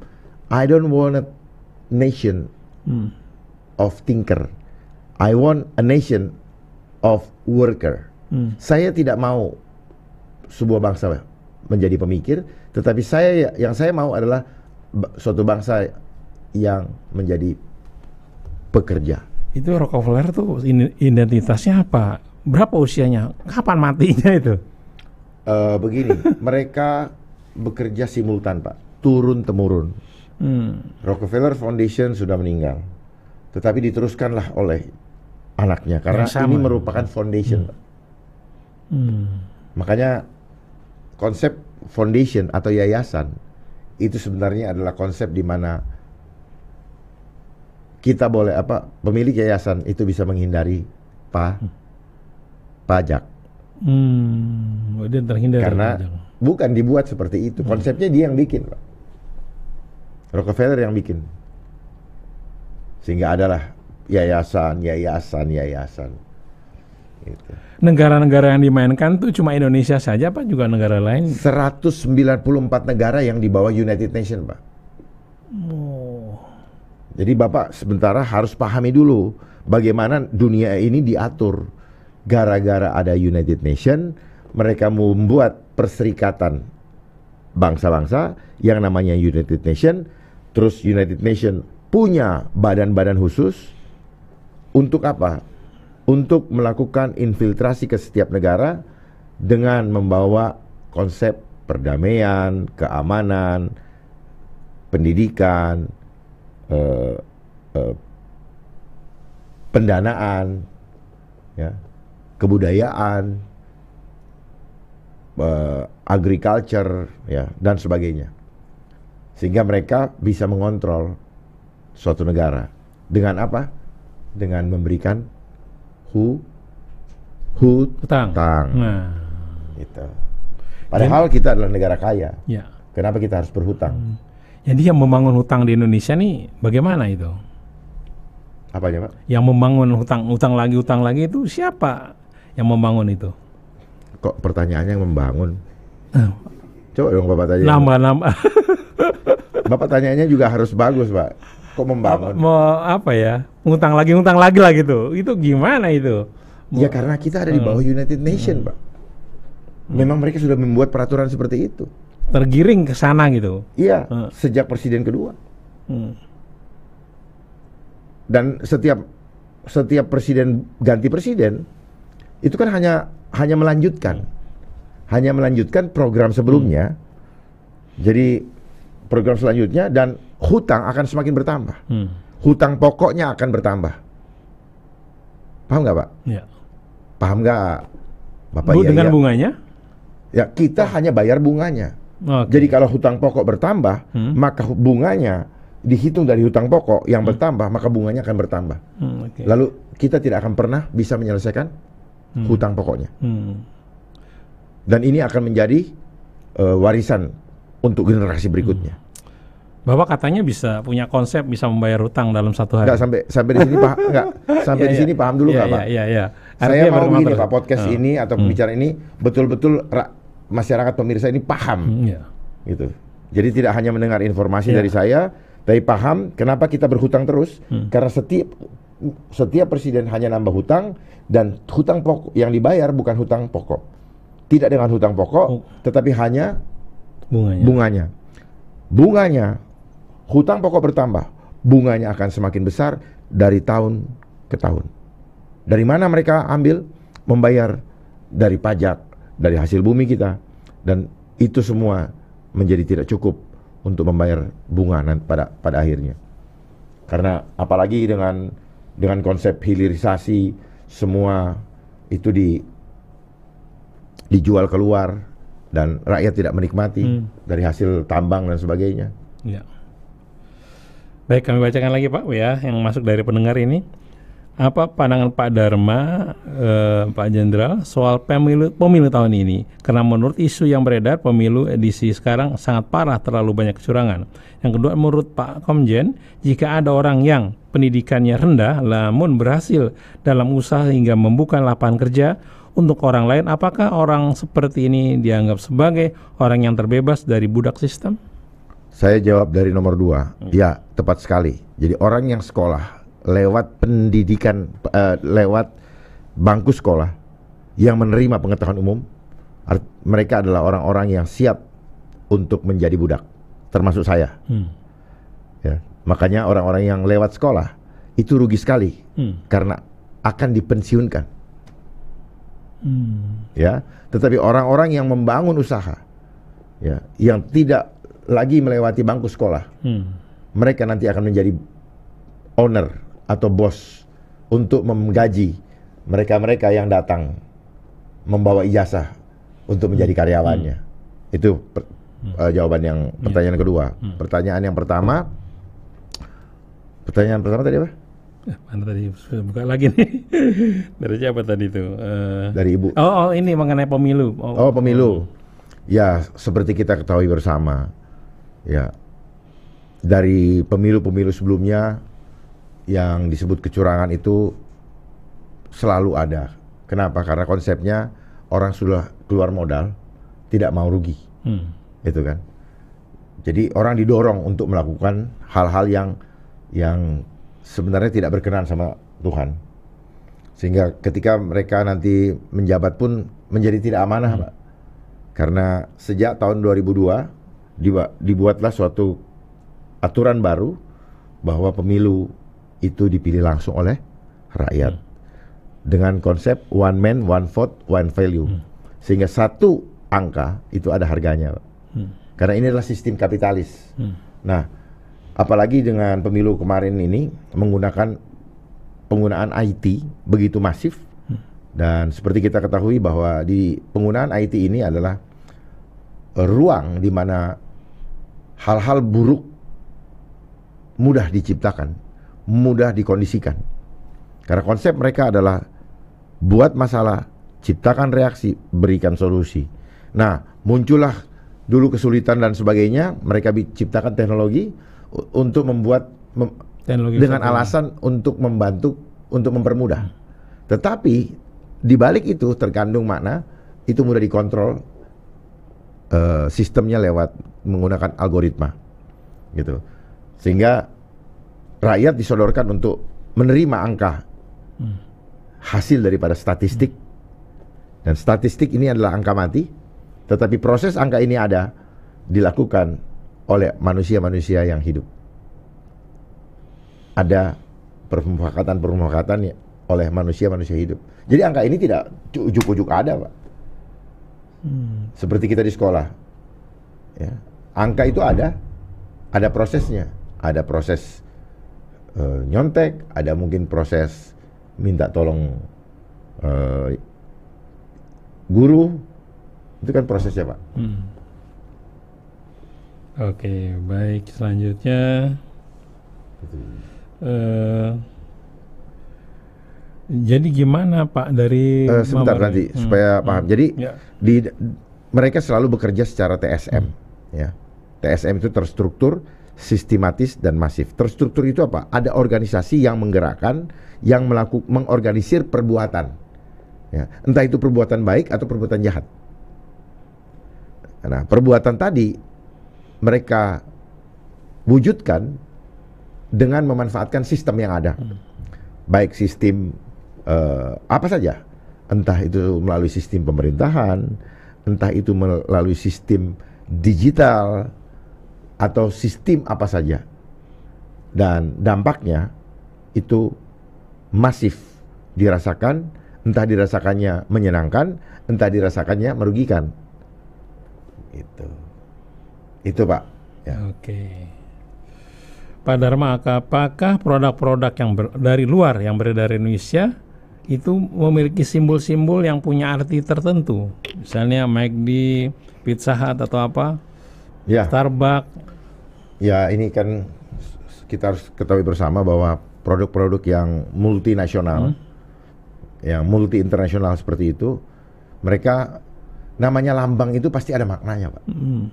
I don't want a nation hmm. of thinker, I want a nation of worker. Hmm. Saya tidak mau sebuah bangsa menjadi pemikir, tetapi saya yang saya mau adalah suatu bangsa yang menjadi pekerja. Itu Rockefeller tuh identitasnya apa? berapa usianya? Kapan matinya itu? Uh, begini, mereka bekerja simultan Pak, turun temurun. Hmm. Rockefeller Foundation sudah meninggal, tetapi diteruskanlah oleh anaknya karena sama. ini ya? merupakan foundation. Hmm. Pak. Hmm. Makanya konsep foundation atau yayasan itu sebenarnya adalah konsep di mana kita boleh apa pemilik yayasan itu bisa menghindari pa hmm pajak. Hmm, dia terhindar karena pajak. bukan dibuat seperti itu. Hmm. Konsepnya dia yang bikin, Pak. Rockefeller yang bikin. Sehingga adalah yayasan, yayasan, yayasan. Gitu. Negara-negara yang dimainkan tuh cuma Indonesia saja, Pak, juga negara lain? 194 negara yang di bawah United Nations, Pak. Oh. Jadi Bapak sementara harus pahami dulu bagaimana dunia ini diatur gara-gara ada United Nation mereka membuat perserikatan bangsa-bangsa yang namanya United Nation terus United Nation punya badan-badan khusus untuk apa? Untuk melakukan infiltrasi ke setiap negara dengan membawa konsep perdamaian, keamanan, pendidikan, eh, eh, pendanaan, ya, kebudayaan, uh, agriculture, ya dan sebagainya, sehingga mereka bisa mengontrol suatu negara dengan apa? Dengan memberikan hu hu hutang. hutang. Nah. Gitu. Padahal kita adalah negara kaya. Ya. Kenapa kita harus berhutang? Hmm. Jadi yang membangun hutang di Indonesia nih bagaimana itu? Apa ya Pak? Yang membangun hutang, hutang lagi, hutang lagi itu siapa? yang membangun itu. Kok pertanyaannya yang membangun? Uh. Coba dong Bapak tanya. Nama-nama. Bapak tanyanya juga harus bagus, Pak. Kok membangun? Mau apa ya? Ngutang lagi, ngutang lagi lah gitu. Itu gimana itu? Ya karena kita ada di hmm. bawah uh. United Nations uh. Hmm. Pak. Memang mereka sudah membuat peraturan seperti itu. Tergiring ke sana gitu. Iya, Uh. sejak presiden kedua. Uh. Dan setiap setiap presiden ganti presiden, itu kan hanya hanya melanjutkan hanya melanjutkan program hmm. sebelumnya. Hmm. Jadi program selanjutnya dan hutang akan semakin bertambah. Hmm. Hutang pokoknya akan bertambah. Paham nggak pak? Ya. Paham nggak, bapak? Bu, iya, dengan iya. bunganya? Ya kita oh. hanya bayar bunganya. Okay. Jadi kalau hutang pokok bertambah, hmm. maka bunganya dihitung dari hutang pokok yang hmm. bertambah, maka bunganya akan bertambah. Hmm, okay. Lalu kita tidak akan pernah bisa menyelesaikan hmm. hutang pokoknya. Hmm. Dan ini akan menjadi uh, warisan untuk generasi berikutnya. Hmm. Bapak katanya bisa punya konsep bisa membayar hutang dalam satu hari. Enggak sampai sampai di sini paham enggak? Sampai iya, di iya. sini yeah. paham dulu enggak, iya, Pak? Iya, iya, iya. Saya mau ini Pak, podcast ah. ini atau hmm. pembicara ini betul-betul masyarakat pemirsa ini paham. Hmm, Gitu. Jadi tidak hanya mendengar informasi dari saya, tapi paham kenapa kita berhutang terus? Hmm. Karena setiap setiap presiden hanya nambah hutang dan hutang pokok yang dibayar bukan hutang pokok. Tidak dengan hutang pokok, oh. tetapi hanya bunganya. Bunganya. Bunganya hutang pokok bertambah, bunganya akan semakin besar dari tahun ke tahun. Dari mana mereka ambil? Membayar dari pajak, dari hasil bumi kita dan itu semua menjadi tidak cukup untuk membayar bunga pada pada akhirnya. Karena apalagi dengan dengan konsep hilirisasi semua itu di dijual keluar dan rakyat tidak menikmati hmm. dari hasil tambang dan sebagainya. Ya. Baik, kami bacakan lagi Pak ya yang masuk dari pendengar ini apa pandangan Pak Dharma, eh, Pak Jenderal soal pemilu pemilu tahun ini? Karena menurut isu yang beredar pemilu edisi sekarang sangat parah, terlalu banyak kecurangan. Yang kedua menurut Pak Komjen, jika ada orang yang pendidikannya rendah namun berhasil dalam usaha hingga membuka lapangan kerja untuk orang lain, apakah orang seperti ini dianggap sebagai orang yang terbebas dari budak sistem? Saya jawab dari nomor dua, hmm. ya tepat sekali. Jadi orang yang sekolah lewat pendidikan uh, lewat bangku sekolah yang menerima pengetahuan umum mereka adalah orang-orang yang siap untuk menjadi budak termasuk saya hmm. ya makanya orang-orang yang lewat sekolah itu rugi sekali hmm. karena akan dipensiunkan hmm. ya tetapi orang-orang yang membangun usaha ya yang tidak lagi melewati bangku sekolah hmm. mereka nanti akan menjadi owner atau bos untuk menggaji mereka-mereka yang datang membawa ijazah untuk menjadi hmm. karyawannya. Hmm. Itu per, uh, jawaban yang hmm. pertanyaan yeah. kedua. Hmm. Pertanyaan yang pertama pertanyaan pertama tadi apa? Eh, mana tadi buka lagi nih dari siapa tadi itu? Uh, dari ibu. Oh, oh ini mengenai pemilu. Oh, oh pemilu. Ya seperti kita ketahui bersama, ya dari pemilu-pemilu sebelumnya yang disebut kecurangan itu selalu ada. Kenapa? Karena konsepnya orang sudah keluar modal, tidak mau rugi, hmm. itu kan. Jadi orang didorong untuk melakukan hal-hal yang yang sebenarnya tidak berkenan sama Tuhan, sehingga ketika mereka nanti menjabat pun menjadi tidak amanah, hmm. Pak. Karena sejak tahun 2002 dibuatlah suatu aturan baru bahwa pemilu itu dipilih langsung oleh rakyat hmm. dengan konsep one man one vote one value hmm. sehingga satu angka itu ada harganya hmm. karena ini adalah sistem kapitalis nah apalagi dengan pemilu kemarin ini menggunakan penggunaan IT begitu masif dan seperti kita ketahui bahwa di penggunaan IT ini adalah ruang di mana hal-hal buruk mudah diciptakan mudah dikondisikan. Karena konsep mereka adalah buat masalah, ciptakan reaksi, berikan solusi. Nah, muncullah dulu kesulitan dan sebagainya, mereka ciptakan teknologi untuk membuat mem teknologi dengan alasan untuk membantu untuk mempermudah. Tetapi di balik itu terkandung makna itu mudah dikontrol uh, sistemnya lewat menggunakan algoritma gitu. Sehingga rakyat disodorkan untuk menerima angka hmm. hasil daripada statistik hmm. dan statistik ini adalah angka mati tetapi proses angka ini ada dilakukan oleh manusia-manusia yang hidup ada permufakatan-permufakatan oleh manusia-manusia hidup jadi angka ini tidak ujuk-ujuk ada pak hmm. seperti kita di sekolah ya angka itu ada ada prosesnya ada proses uh, nyontek, ada mungkin proses minta tolong uh, guru, itu kan prosesnya pak. Hmm. Oke, okay, baik selanjutnya. Uh, jadi gimana Pak dari uh, sebentar nanti hmm. supaya paham. Hmm. jadi ya. di mereka selalu bekerja secara TSM, hmm. ya. TSM itu terstruktur sistematis dan masif. Terstruktur itu apa? Ada organisasi yang menggerakkan, yang melakukan mengorganisir perbuatan. Ya, entah itu perbuatan baik atau perbuatan jahat. Nah, perbuatan tadi mereka wujudkan dengan memanfaatkan sistem yang ada. Hmm. Baik sistem eh, apa saja, entah itu melalui sistem pemerintahan, entah itu melalui sistem digital, atau sistem apa saja. Dan dampaknya itu masif dirasakan, entah dirasakannya menyenangkan, entah dirasakannya merugikan. Itu. Itu, Pak. Ya. Oke. Pak Dharma, apakah produk-produk yang dari luar yang beredar di Indonesia itu memiliki simbol-simbol yang punya arti tertentu? Misalnya McD, Pizza Hut atau apa? Ya. Starbucks Ya ini kan kita harus ketahui bersama bahwa produk-produk yang multinasional, hmm. yang multi internasional seperti itu, mereka namanya lambang itu pasti ada maknanya, Pak. Hmm.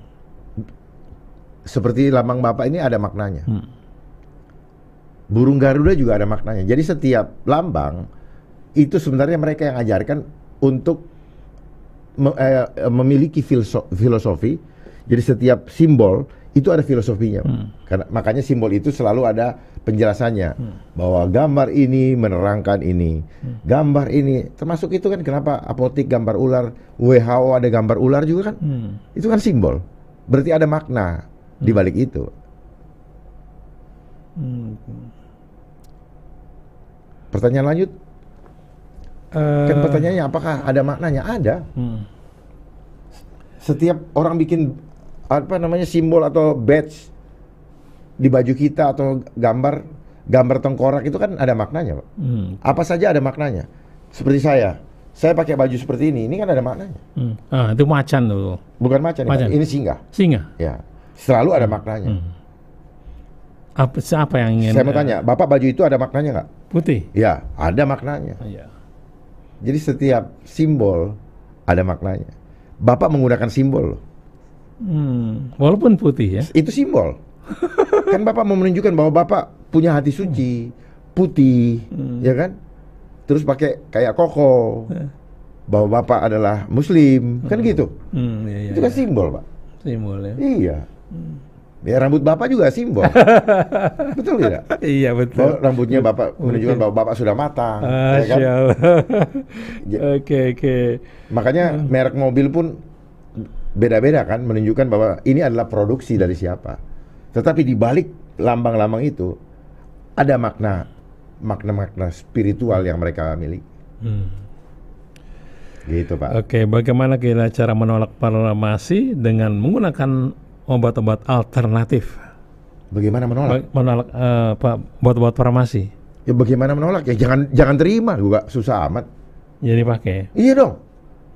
Seperti lambang Bapak ini ada maknanya. Hmm. Burung Garuda juga ada maknanya. Jadi setiap lambang itu sebenarnya mereka yang ajarkan untuk eh, memiliki filosofi. Jadi setiap simbol itu ada filosofinya, hmm. karena makanya simbol itu selalu ada penjelasannya hmm. bahwa gambar ini menerangkan ini, hmm. gambar ini termasuk itu kan kenapa apotik gambar ular, WHO ada gambar ular juga kan, hmm. itu kan simbol, berarti ada makna hmm. di balik itu. Hmm. Pertanyaan lanjut, uh, kan pertanyaannya apakah ada maknanya? Ada. Hmm. Setiap orang bikin apa namanya simbol atau badge di baju kita atau gambar gambar tengkorak itu kan ada maknanya, Pak. Hmm. Apa saja ada maknanya. Seperti saya, saya pakai baju seperti ini, ini kan ada maknanya. Hmm. Ah, itu macan tuh. Bukan macan, kan macan. ini singa. Singa. Ya. Selalu ada hmm. maknanya. Hmm. Apa siapa yang ingin Saya mau eh, tanya, Bapak baju itu ada maknanya nggak? Putih. Ya, ada maknanya. Oh, iya. Jadi setiap simbol ada maknanya. Bapak menggunakan simbol loh. Hmm, walaupun putih ya. Itu simbol. kan Bapak mau menunjukkan bahwa Bapak punya hati suci, putih, hmm. ya kan? Terus pakai kayak koko. Ya. Bahwa Bapak adalah muslim, kan hmm. kan gitu. Hmm, ya, ya, itu kan iya. simbol, Pak. Simbol ya. Iya. Hmm. Ya rambut bapak juga simbol, betul tidak? Iya betul. Bahwa rambutnya bapak menunjukkan bahwa bapak sudah matang. ah, ya kan? Ya. Oke oke. Okay, okay. Makanya hmm. merek mobil pun beda-beda kan menunjukkan bahwa ini adalah produksi dari siapa. Tetapi di balik lambang-lambang itu ada makna makna-makna spiritual yang mereka miliki. Hmm. Gitu Pak. Oke, bagaimana kita cara menolak parlamasi dengan menggunakan obat-obat alternatif? Bagaimana menolak? Ba menolak uh, Pak obat-obat farmasi. Ya bagaimana menolak ya? Jangan jangan terima juga susah amat. Jadi pakai. Iya dong.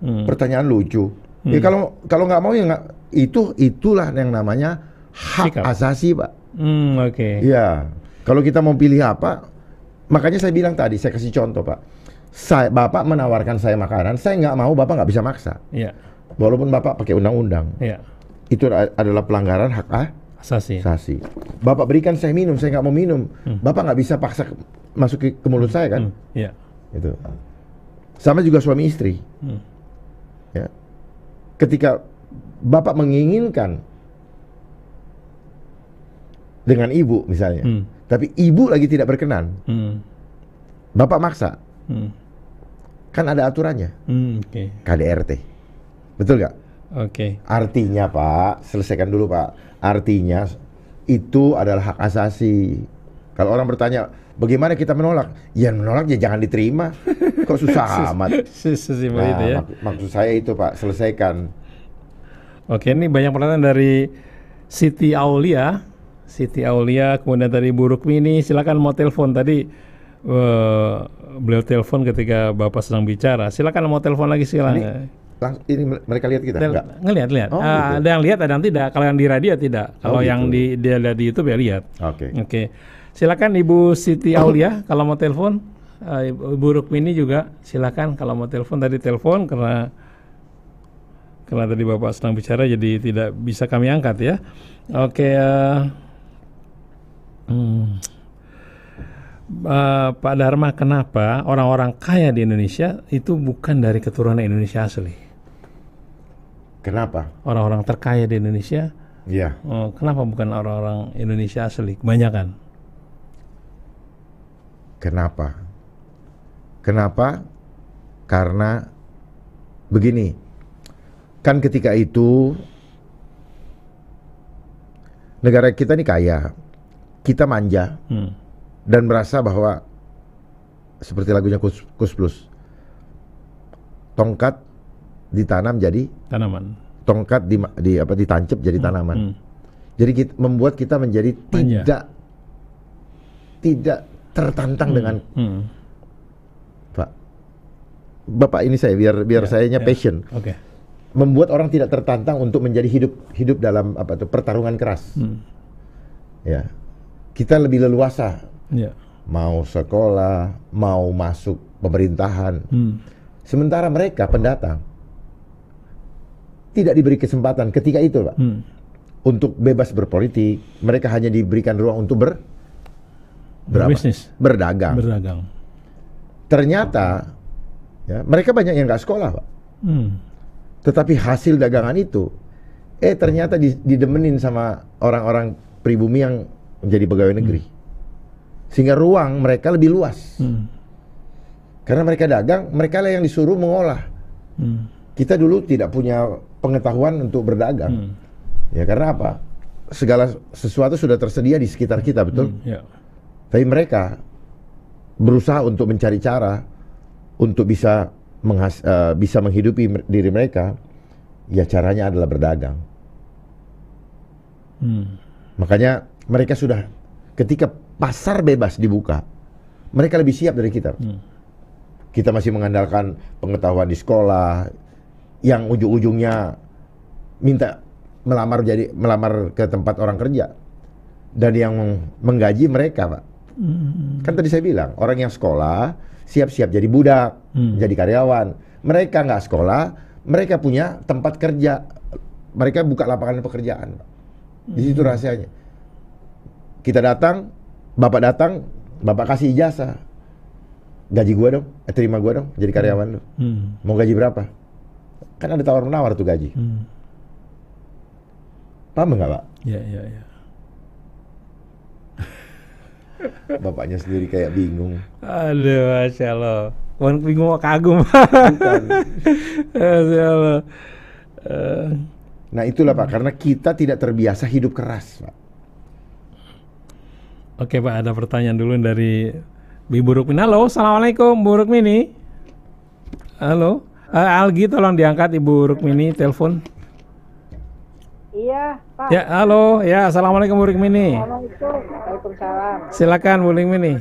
Hmm. Pertanyaan lucu Hmm. Ya kalau kalau nggak mau ya nggak itu itulah yang namanya hak Sikap. asasi, Pak. Hmm, oke. Okay. Iya. Kalau kita mau pilih apa, makanya saya bilang tadi, saya kasih contoh, Pak. Saya Bapak menawarkan saya makanan, saya nggak mau, Bapak nggak bisa maksa. Iya. Walaupun Bapak pakai undang-undang. Iya. Itu adalah pelanggaran hak ah? asasi. asasi. Bapak berikan saya minum, saya nggak mau minum. Hmm. Bapak nggak bisa paksa masuk ke, mulut saya kan? Hmm, iya. Hmm. Itu. Sama juga suami istri. Hmm ketika bapak menginginkan dengan ibu misalnya, hmm. tapi ibu lagi tidak berkenan, hmm. bapak maksa, hmm. kan ada aturannya, hmm, okay. KDRT, betul nggak? Okay. Artinya Pak, selesaikan dulu Pak. Artinya itu adalah hak asasi. Kalau orang bertanya Bagaimana kita menolak? Ya menolak ya jangan diterima. Kok susah amat. nah, itu ya. Mak maksud saya itu Pak, selesaikan. Oke, ini banyak pertanyaan dari Siti Aulia. Siti Aulia, kemudian dari Bu Rukmini, silakan mau telepon tadi uh, beliau telepon ketika Bapak sedang bicara. Silakan mau telepon lagi silakan. Ini, langsung ini mereka lihat kita Tel enggak? Ngelihat, lihat. Oh, uh, gitu. Ada yang lihat, ada yang tidak. Kalau yang di radio tidak. Kalau oh, gitu. yang di ya. dia lihat di YouTube ya lihat. Oke. Okay. Oke. Okay. Silakan Ibu Siti Aulia kalau mau telepon. Uh, Ibu Rukmini juga silakan kalau mau telepon tadi telepon karena karena tadi Bapak sedang bicara jadi tidak bisa kami angkat ya. Oke. Okay, uh, eh, hmm. Uh, Pak Dharma, kenapa orang-orang kaya di Indonesia itu bukan dari keturunan Indonesia asli? Kenapa? Orang-orang terkaya di Indonesia? Iya. Yeah. Oh, kenapa bukan orang-orang Indonesia asli? Kebanyakan. Kenapa? Kenapa? Karena begini. Kan ketika itu negara kita ini kaya. Kita manja. Hmm. Dan merasa bahwa seperti lagunya Kus, Kus Plus. Tongkat ditanam jadi tanaman. Tongkat di, di apa ditancap jadi hmm. tanaman. Hmm. Jadi kita, membuat kita menjadi manja. tidak tidak tertantang hmm. dengan hmm. Pak Bapak ini saya biar biar yeah, sayanya yeah. passion. Oke. Okay. Membuat orang tidak tertantang untuk menjadi hidup hidup dalam apa itu pertarungan keras. Hmm. Ya. Kita lebih leluasa. Yeah. Mau sekolah, mau masuk pemerintahan. Hmm. Sementara mereka pendatang tidak diberi kesempatan ketika itu, Pak. Hmm. Untuk bebas berpolitik, mereka hanya diberikan ruang untuk ber berapa? Berbisnis. Berdagang. Berdagang. Ternyata ya, mereka banyak yang nggak sekolah, Pak. Hmm. Tetapi hasil dagangan itu, eh ternyata didemenin sama orang-orang pribumi yang menjadi pegawai hmm. negeri. Hmm. Sehingga ruang mereka lebih luas. Hmm. Karena mereka dagang, mereka lah yang disuruh mengolah. Hmm. Kita dulu tidak punya pengetahuan untuk berdagang. Hmm. Ya karena apa? Segala sesuatu sudah tersedia di sekitar kita, betul? Hmm, yeah. Tapi mereka berusaha untuk mencari cara untuk bisa uh, bisa menghidupi diri mereka. Ya caranya adalah berdagang. Hmm. Makanya mereka sudah ketika pasar bebas dibuka, mereka lebih siap dari kita. Hmm. Kita masih mengandalkan pengetahuan di sekolah yang ujung-ujungnya minta melamar jadi melamar ke tempat orang kerja dan yang menggaji mereka, Pak Hmm. Kan tadi saya bilang, orang yang sekolah siap-siap jadi budak, hmm. jadi karyawan. Mereka nggak sekolah, mereka punya tempat kerja. Mereka buka lapangan pekerjaan. Di situ hmm. rahasianya. Kita datang, bapak datang, bapak kasih ijazah. Gaji gua dong, eh, terima gua dong, jadi karyawan hmm. lo. Hmm. Mau gaji berapa? Kan ada tawar menawar tuh gaji. Hmm. Paham nggak pak? Iya, iya, iya bapaknya sendiri kayak bingung aduh masya allah bukan bingung kagum masya allah nah itulah pak karena kita tidak terbiasa hidup keras pak oke pak ada pertanyaan dulu dari Ibu Rukmini halo assalamualaikum Bu Rukmini halo uh, Algi tolong diangkat Ibu Rukmini telepon Iya, Pak. Ya, halo. Ya, Assalamualaikum Bu Rikmini. Waalaikumsalam. Silakan Bu Rikmini.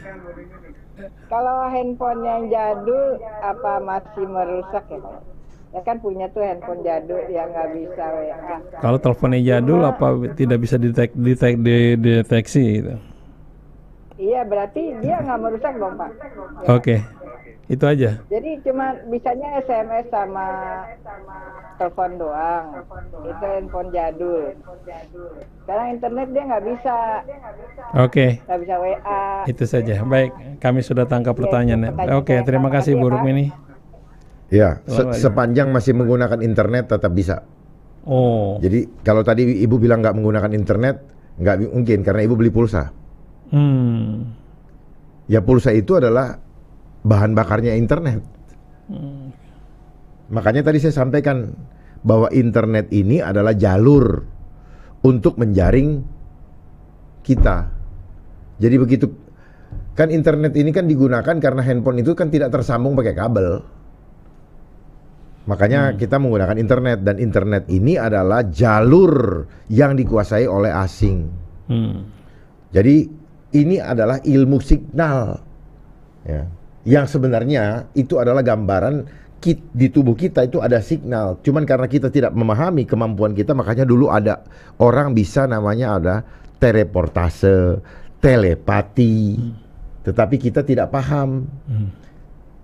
Kalau handphone yang jadul apa masih merusak ya, Pak? Ya kan punya tuh handphone jadul yang nggak bisa WA. Kalau teleponnya jadul Cuma, apa tidak bisa didetek, didetek, dideteksi gitu? Iya berarti dia nggak merusak dong pak. Oke, okay. itu aja. Jadi cuma bisanya SMS sama sama telepon doang. Itu handphone jadul. Sekarang internet dia nggak bisa. Oke. Okay. bisa WA. Itu saja. Baik, kami sudah tangkap iya, pertanyaannya. Pertanyaan Oke, okay, terima kasih ya, Bu Rukmini. Ya, se sepanjang masih menggunakan internet tetap bisa. Oh. Jadi kalau tadi ibu bilang nggak menggunakan internet nggak mungkin karena ibu beli pulsa. Hmm. Ya pulsa itu adalah bahan bakarnya internet. Hmm. Makanya tadi saya sampaikan bahwa internet ini adalah jalur untuk menjaring kita. Jadi begitu kan internet ini kan digunakan karena handphone itu kan tidak tersambung pakai kabel. Makanya hmm. kita menggunakan internet dan internet ini adalah jalur yang dikuasai oleh asing. Hmm. Jadi ini adalah ilmu signal ya. yang sebenarnya itu adalah gambaran kit, di tubuh kita itu ada signal cuman karena kita tidak memahami kemampuan kita makanya dulu ada orang bisa namanya ada teleportase telepati tetapi kita tidak paham hmm.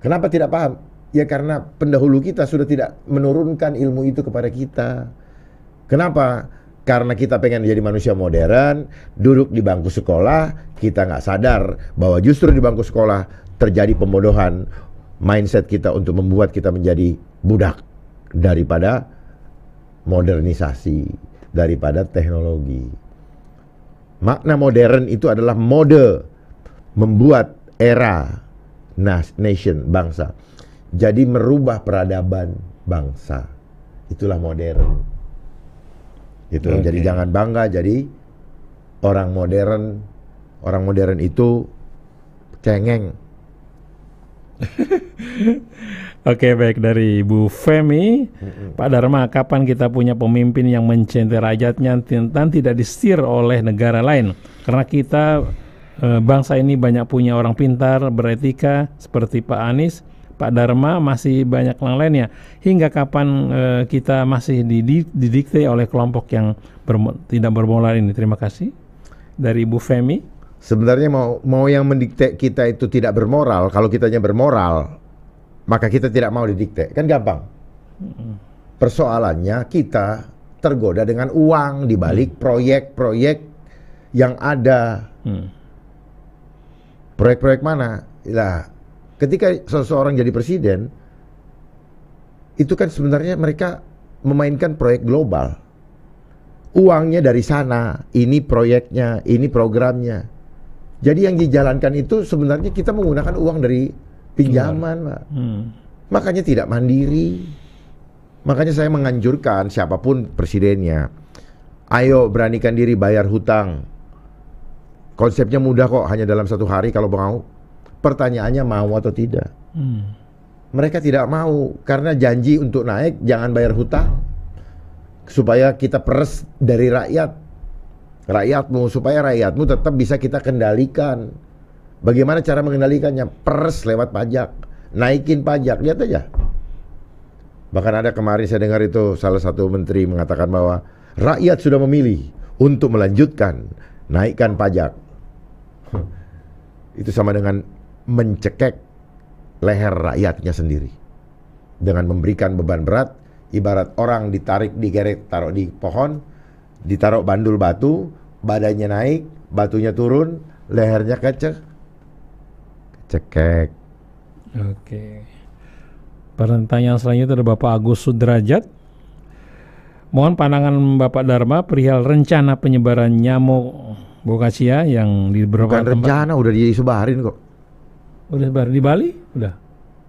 kenapa tidak paham ya karena pendahulu kita sudah tidak menurunkan ilmu itu kepada kita kenapa karena kita pengen jadi manusia modern, duduk di bangku sekolah, kita nggak sadar bahwa justru di bangku sekolah terjadi pembodohan mindset kita untuk membuat kita menjadi budak daripada modernisasi, daripada teknologi. Makna modern itu adalah mode membuat era nas nation bangsa. Jadi merubah peradaban bangsa. Itulah modern gitu. Okay. Jadi jangan bangga jadi orang modern. Orang modern itu cengeng. Oke okay, baik dari Bu Femi, mm-hmm. Pak Dharma, kapan kita punya pemimpin yang mencintai rakyatnya dan tidak disetir oleh negara lain? Karena kita eh, bangsa ini banyak punya orang pintar, beretika seperti Pak Anies, Pak Dharma masih banyak yang ya. Hingga kapan eh, kita masih didikte oleh kelompok yang bermo tidak bermoral ini? Terima kasih. Dari Bu Femi. Sebenarnya mau mau yang mendikte kita itu tidak bermoral, kalau kitanya bermoral, maka kita tidak mau didikte. Kan gampang. Persoalannya kita tergoda dengan uang di balik mm. proyek-proyek yang ada. Mm. Proyek-proyek hmm. mana? Lah, ketika seseorang jadi presiden itu kan sebenarnya mereka memainkan proyek global uangnya dari sana ini proyeknya ini programnya jadi yang dijalankan itu sebenarnya kita menggunakan uang dari pinjaman pak hmm. makanya tidak mandiri makanya saya menganjurkan siapapun presidennya ayo beranikan diri bayar hutang konsepnya mudah kok hanya dalam satu hari kalau mau Pertanyaannya mau atau tidak? Hmm. Mereka tidak mau karena janji untuk naik jangan bayar hutang supaya kita peres dari rakyat rakyatmu supaya rakyatmu tetap bisa kita kendalikan. Bagaimana cara mengendalikannya? Peres lewat pajak, naikin pajak. Lihat aja. Bahkan ada kemarin saya dengar itu salah satu menteri mengatakan bahwa rakyat sudah memilih untuk melanjutkan naikkan pajak. Itu sama dengan mencekek leher rakyatnya sendiri. Dengan memberikan beban berat, ibarat orang ditarik digeret taruh di pohon, ditaruh bandul batu, badannya naik, batunya turun, lehernya kecek. Cekek. Oke. Pertanyaan selanjutnya dari Bapak Agus Sudrajat. Mohon pandangan Bapak Dharma perihal rencana penyebaran nyamuk bokasia yang di beberapa Bukan tempat. rencana, udah disebarin kok. Udah sebar di Bali? Udah.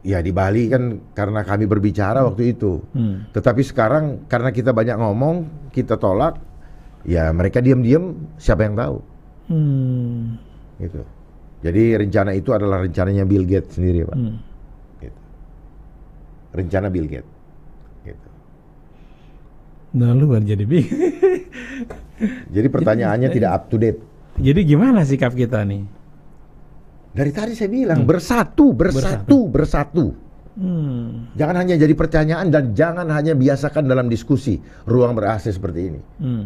Ya di Bali kan karena kami berbicara hmm. waktu itu. Hmm. Tetapi sekarang karena kita banyak ngomong, kita tolak, ya mereka diam-diam siapa yang tahu. Hmm. Gitu. Jadi rencana itu adalah rencananya Bill Gates sendiri, Pak. Hmm. Gitu. Rencana Bill Gates. Gitu. Nah, lu baru jadi Bill. jadi pertanyaannya jadi, tidak up to date. Jadi gimana sikap kita nih? Dari tadi saya bilang hmm. bersatu, bersatu, bersatu. bersatu. Hmm. Jangan hanya jadi pertanyaan dan jangan hanya biasakan dalam diskusi ruang ber seperti ini. Hmm.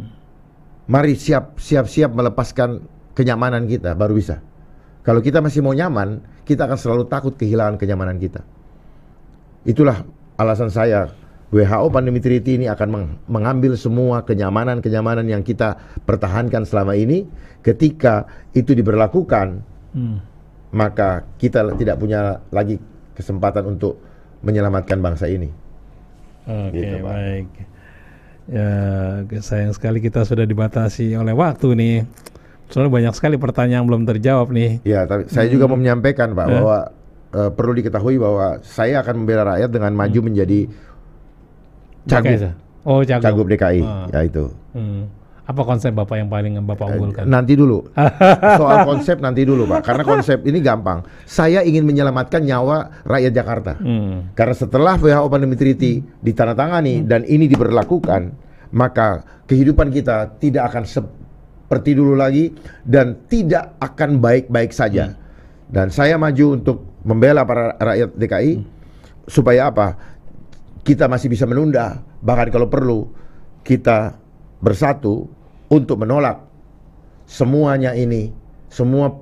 Mari siap siap siap melepaskan kenyamanan kita baru bisa. Kalau kita masih mau nyaman, kita akan selalu takut kehilangan kenyamanan kita. Itulah alasan saya WHO pandemi treaty ini akan meng mengambil semua kenyamanan-kenyamanan yang kita pertahankan selama ini ketika itu diberlakukan. Hmm maka kita tidak punya lagi kesempatan untuk menyelamatkan bangsa ini. Oke, okay, gitu, baik. Ya, sayang sekali kita sudah dibatasi oleh waktu nih. Soalnya banyak sekali pertanyaan belum terjawab nih. Ya, tapi saya hmm. juga mau menyampaikan Pak eh. bahwa uh, perlu diketahui bahwa saya akan membela rakyat dengan maju hmm. menjadi cagup. DKI. Oh, cagup. cagup DKI, ah. ya itu. Hmm. Apa konsep Bapak yang paling Bapak eh, unggulkan? Nanti dulu. Soal konsep nanti dulu, Pak. Karena konsep ini gampang. Saya ingin menyelamatkan nyawa rakyat Jakarta. Hmm. Karena setelah WHO pandemi Treaty ditandatangani hmm. dan ini diberlakukan, maka kehidupan kita tidak akan seperti dulu lagi dan tidak akan baik-baik saja. Hmm. Dan saya maju untuk membela para rakyat DKI hmm. supaya apa? Kita masih bisa menunda, bahkan kalau perlu kita bersatu untuk menolak semuanya ini, semua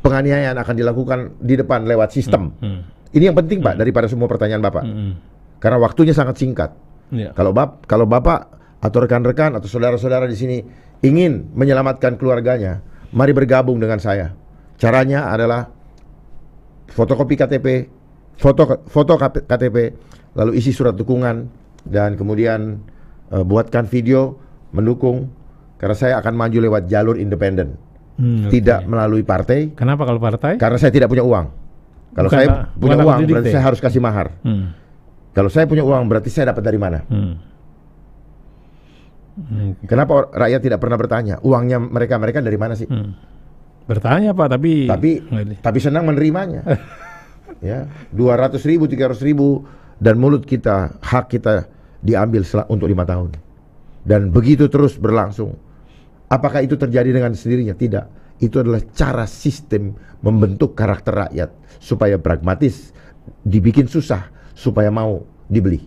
penganiayaan akan dilakukan di depan lewat sistem. Hmm. Hmm. Ini yang penting hmm. Pak daripada semua pertanyaan Bapak. Hmm. hmm. Karena waktunya sangat singkat. Yeah. Kalau bap kalau Bapak atau rekan-rekan atau saudara-saudara di sini ingin menyelamatkan keluarganya, mari bergabung dengan saya. Caranya adalah fotokopi KTP, foto foto KTP, lalu isi surat dukungan dan kemudian uh, buatkan video mendukung karena saya akan maju lewat jalur independen. Hmm, tidak okay. melalui partai. Kenapa kalau partai? Karena saya tidak punya uang. Kalau bukan saya tak, punya uang didik, berarti saya harus kasih mahar. Hmm. Kalau saya punya uang berarti saya dapat dari mana? Hmm. Hmm. Kenapa rakyat tidak pernah bertanya uangnya mereka mereka dari mana sih? Hmm. Bertanya pak, tapi tapi tapi senang menerimanya. ya, dua ratus ribu, tiga ratus ribu dan mulut kita hak kita diambil untuk lima tahun. Dan begitu terus berlangsung. Apakah itu terjadi dengan sendirinya? Tidak. Itu adalah cara sistem membentuk karakter rakyat supaya pragmatis, dibikin susah supaya mau dibeli.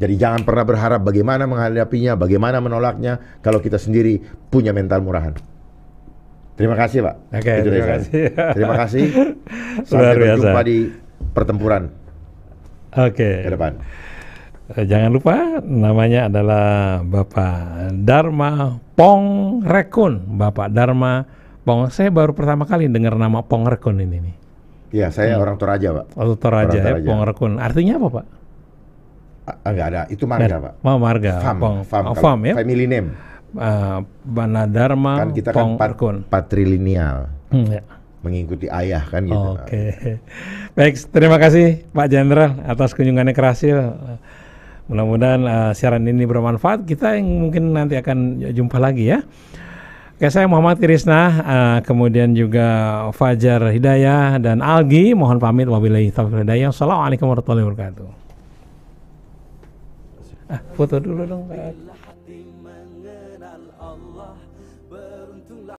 Jadi jangan pernah berharap bagaimana menghadapinya, bagaimana menolaknya kalau kita sendiri punya mental murahan. Terima kasih, Pak. okay, terima kasih. Terima kasih. Sampai berjumpa di pertempuran. Oke. Okay. Ke depan. Eh, jangan lupa namanya adalah Bapak Dharma Pong Rekun. Bapak Dharma Pong, saya baru pertama kali dengar nama Pong Rekun ini nih. Iya, saya hmm. orang Toraja, Pak. Oh, orang ya, Toraja, ya, Pong Rekun. Artinya apa, Pak? Enggak ah, ah, ada, itu marga, Pak. Oh, marga. Fam, Pong. Fam, oh, fam ya. Family name. Uh, Dharma kan kita Pong kan Rekun. patrilineal. Hmm, ya mengikuti ayah kan gitu. Oke. Okay. Baik, terima kasih Pak Jenderal atas kunjungannya ke Rasil. Mudah-mudahan uh, siaran ini bermanfaat. Kita yang mungkin nanti akan jumpa lagi ya. Oke, saya Muhammad Irisna, uh, eh, kemudian juga Fajar Hidayah dan Algi. Mohon pamit wabillahi taufiq hidayah. Assalamualaikum warahmatullahi wabarakatuh. Ah, foto dulu dong. Pak.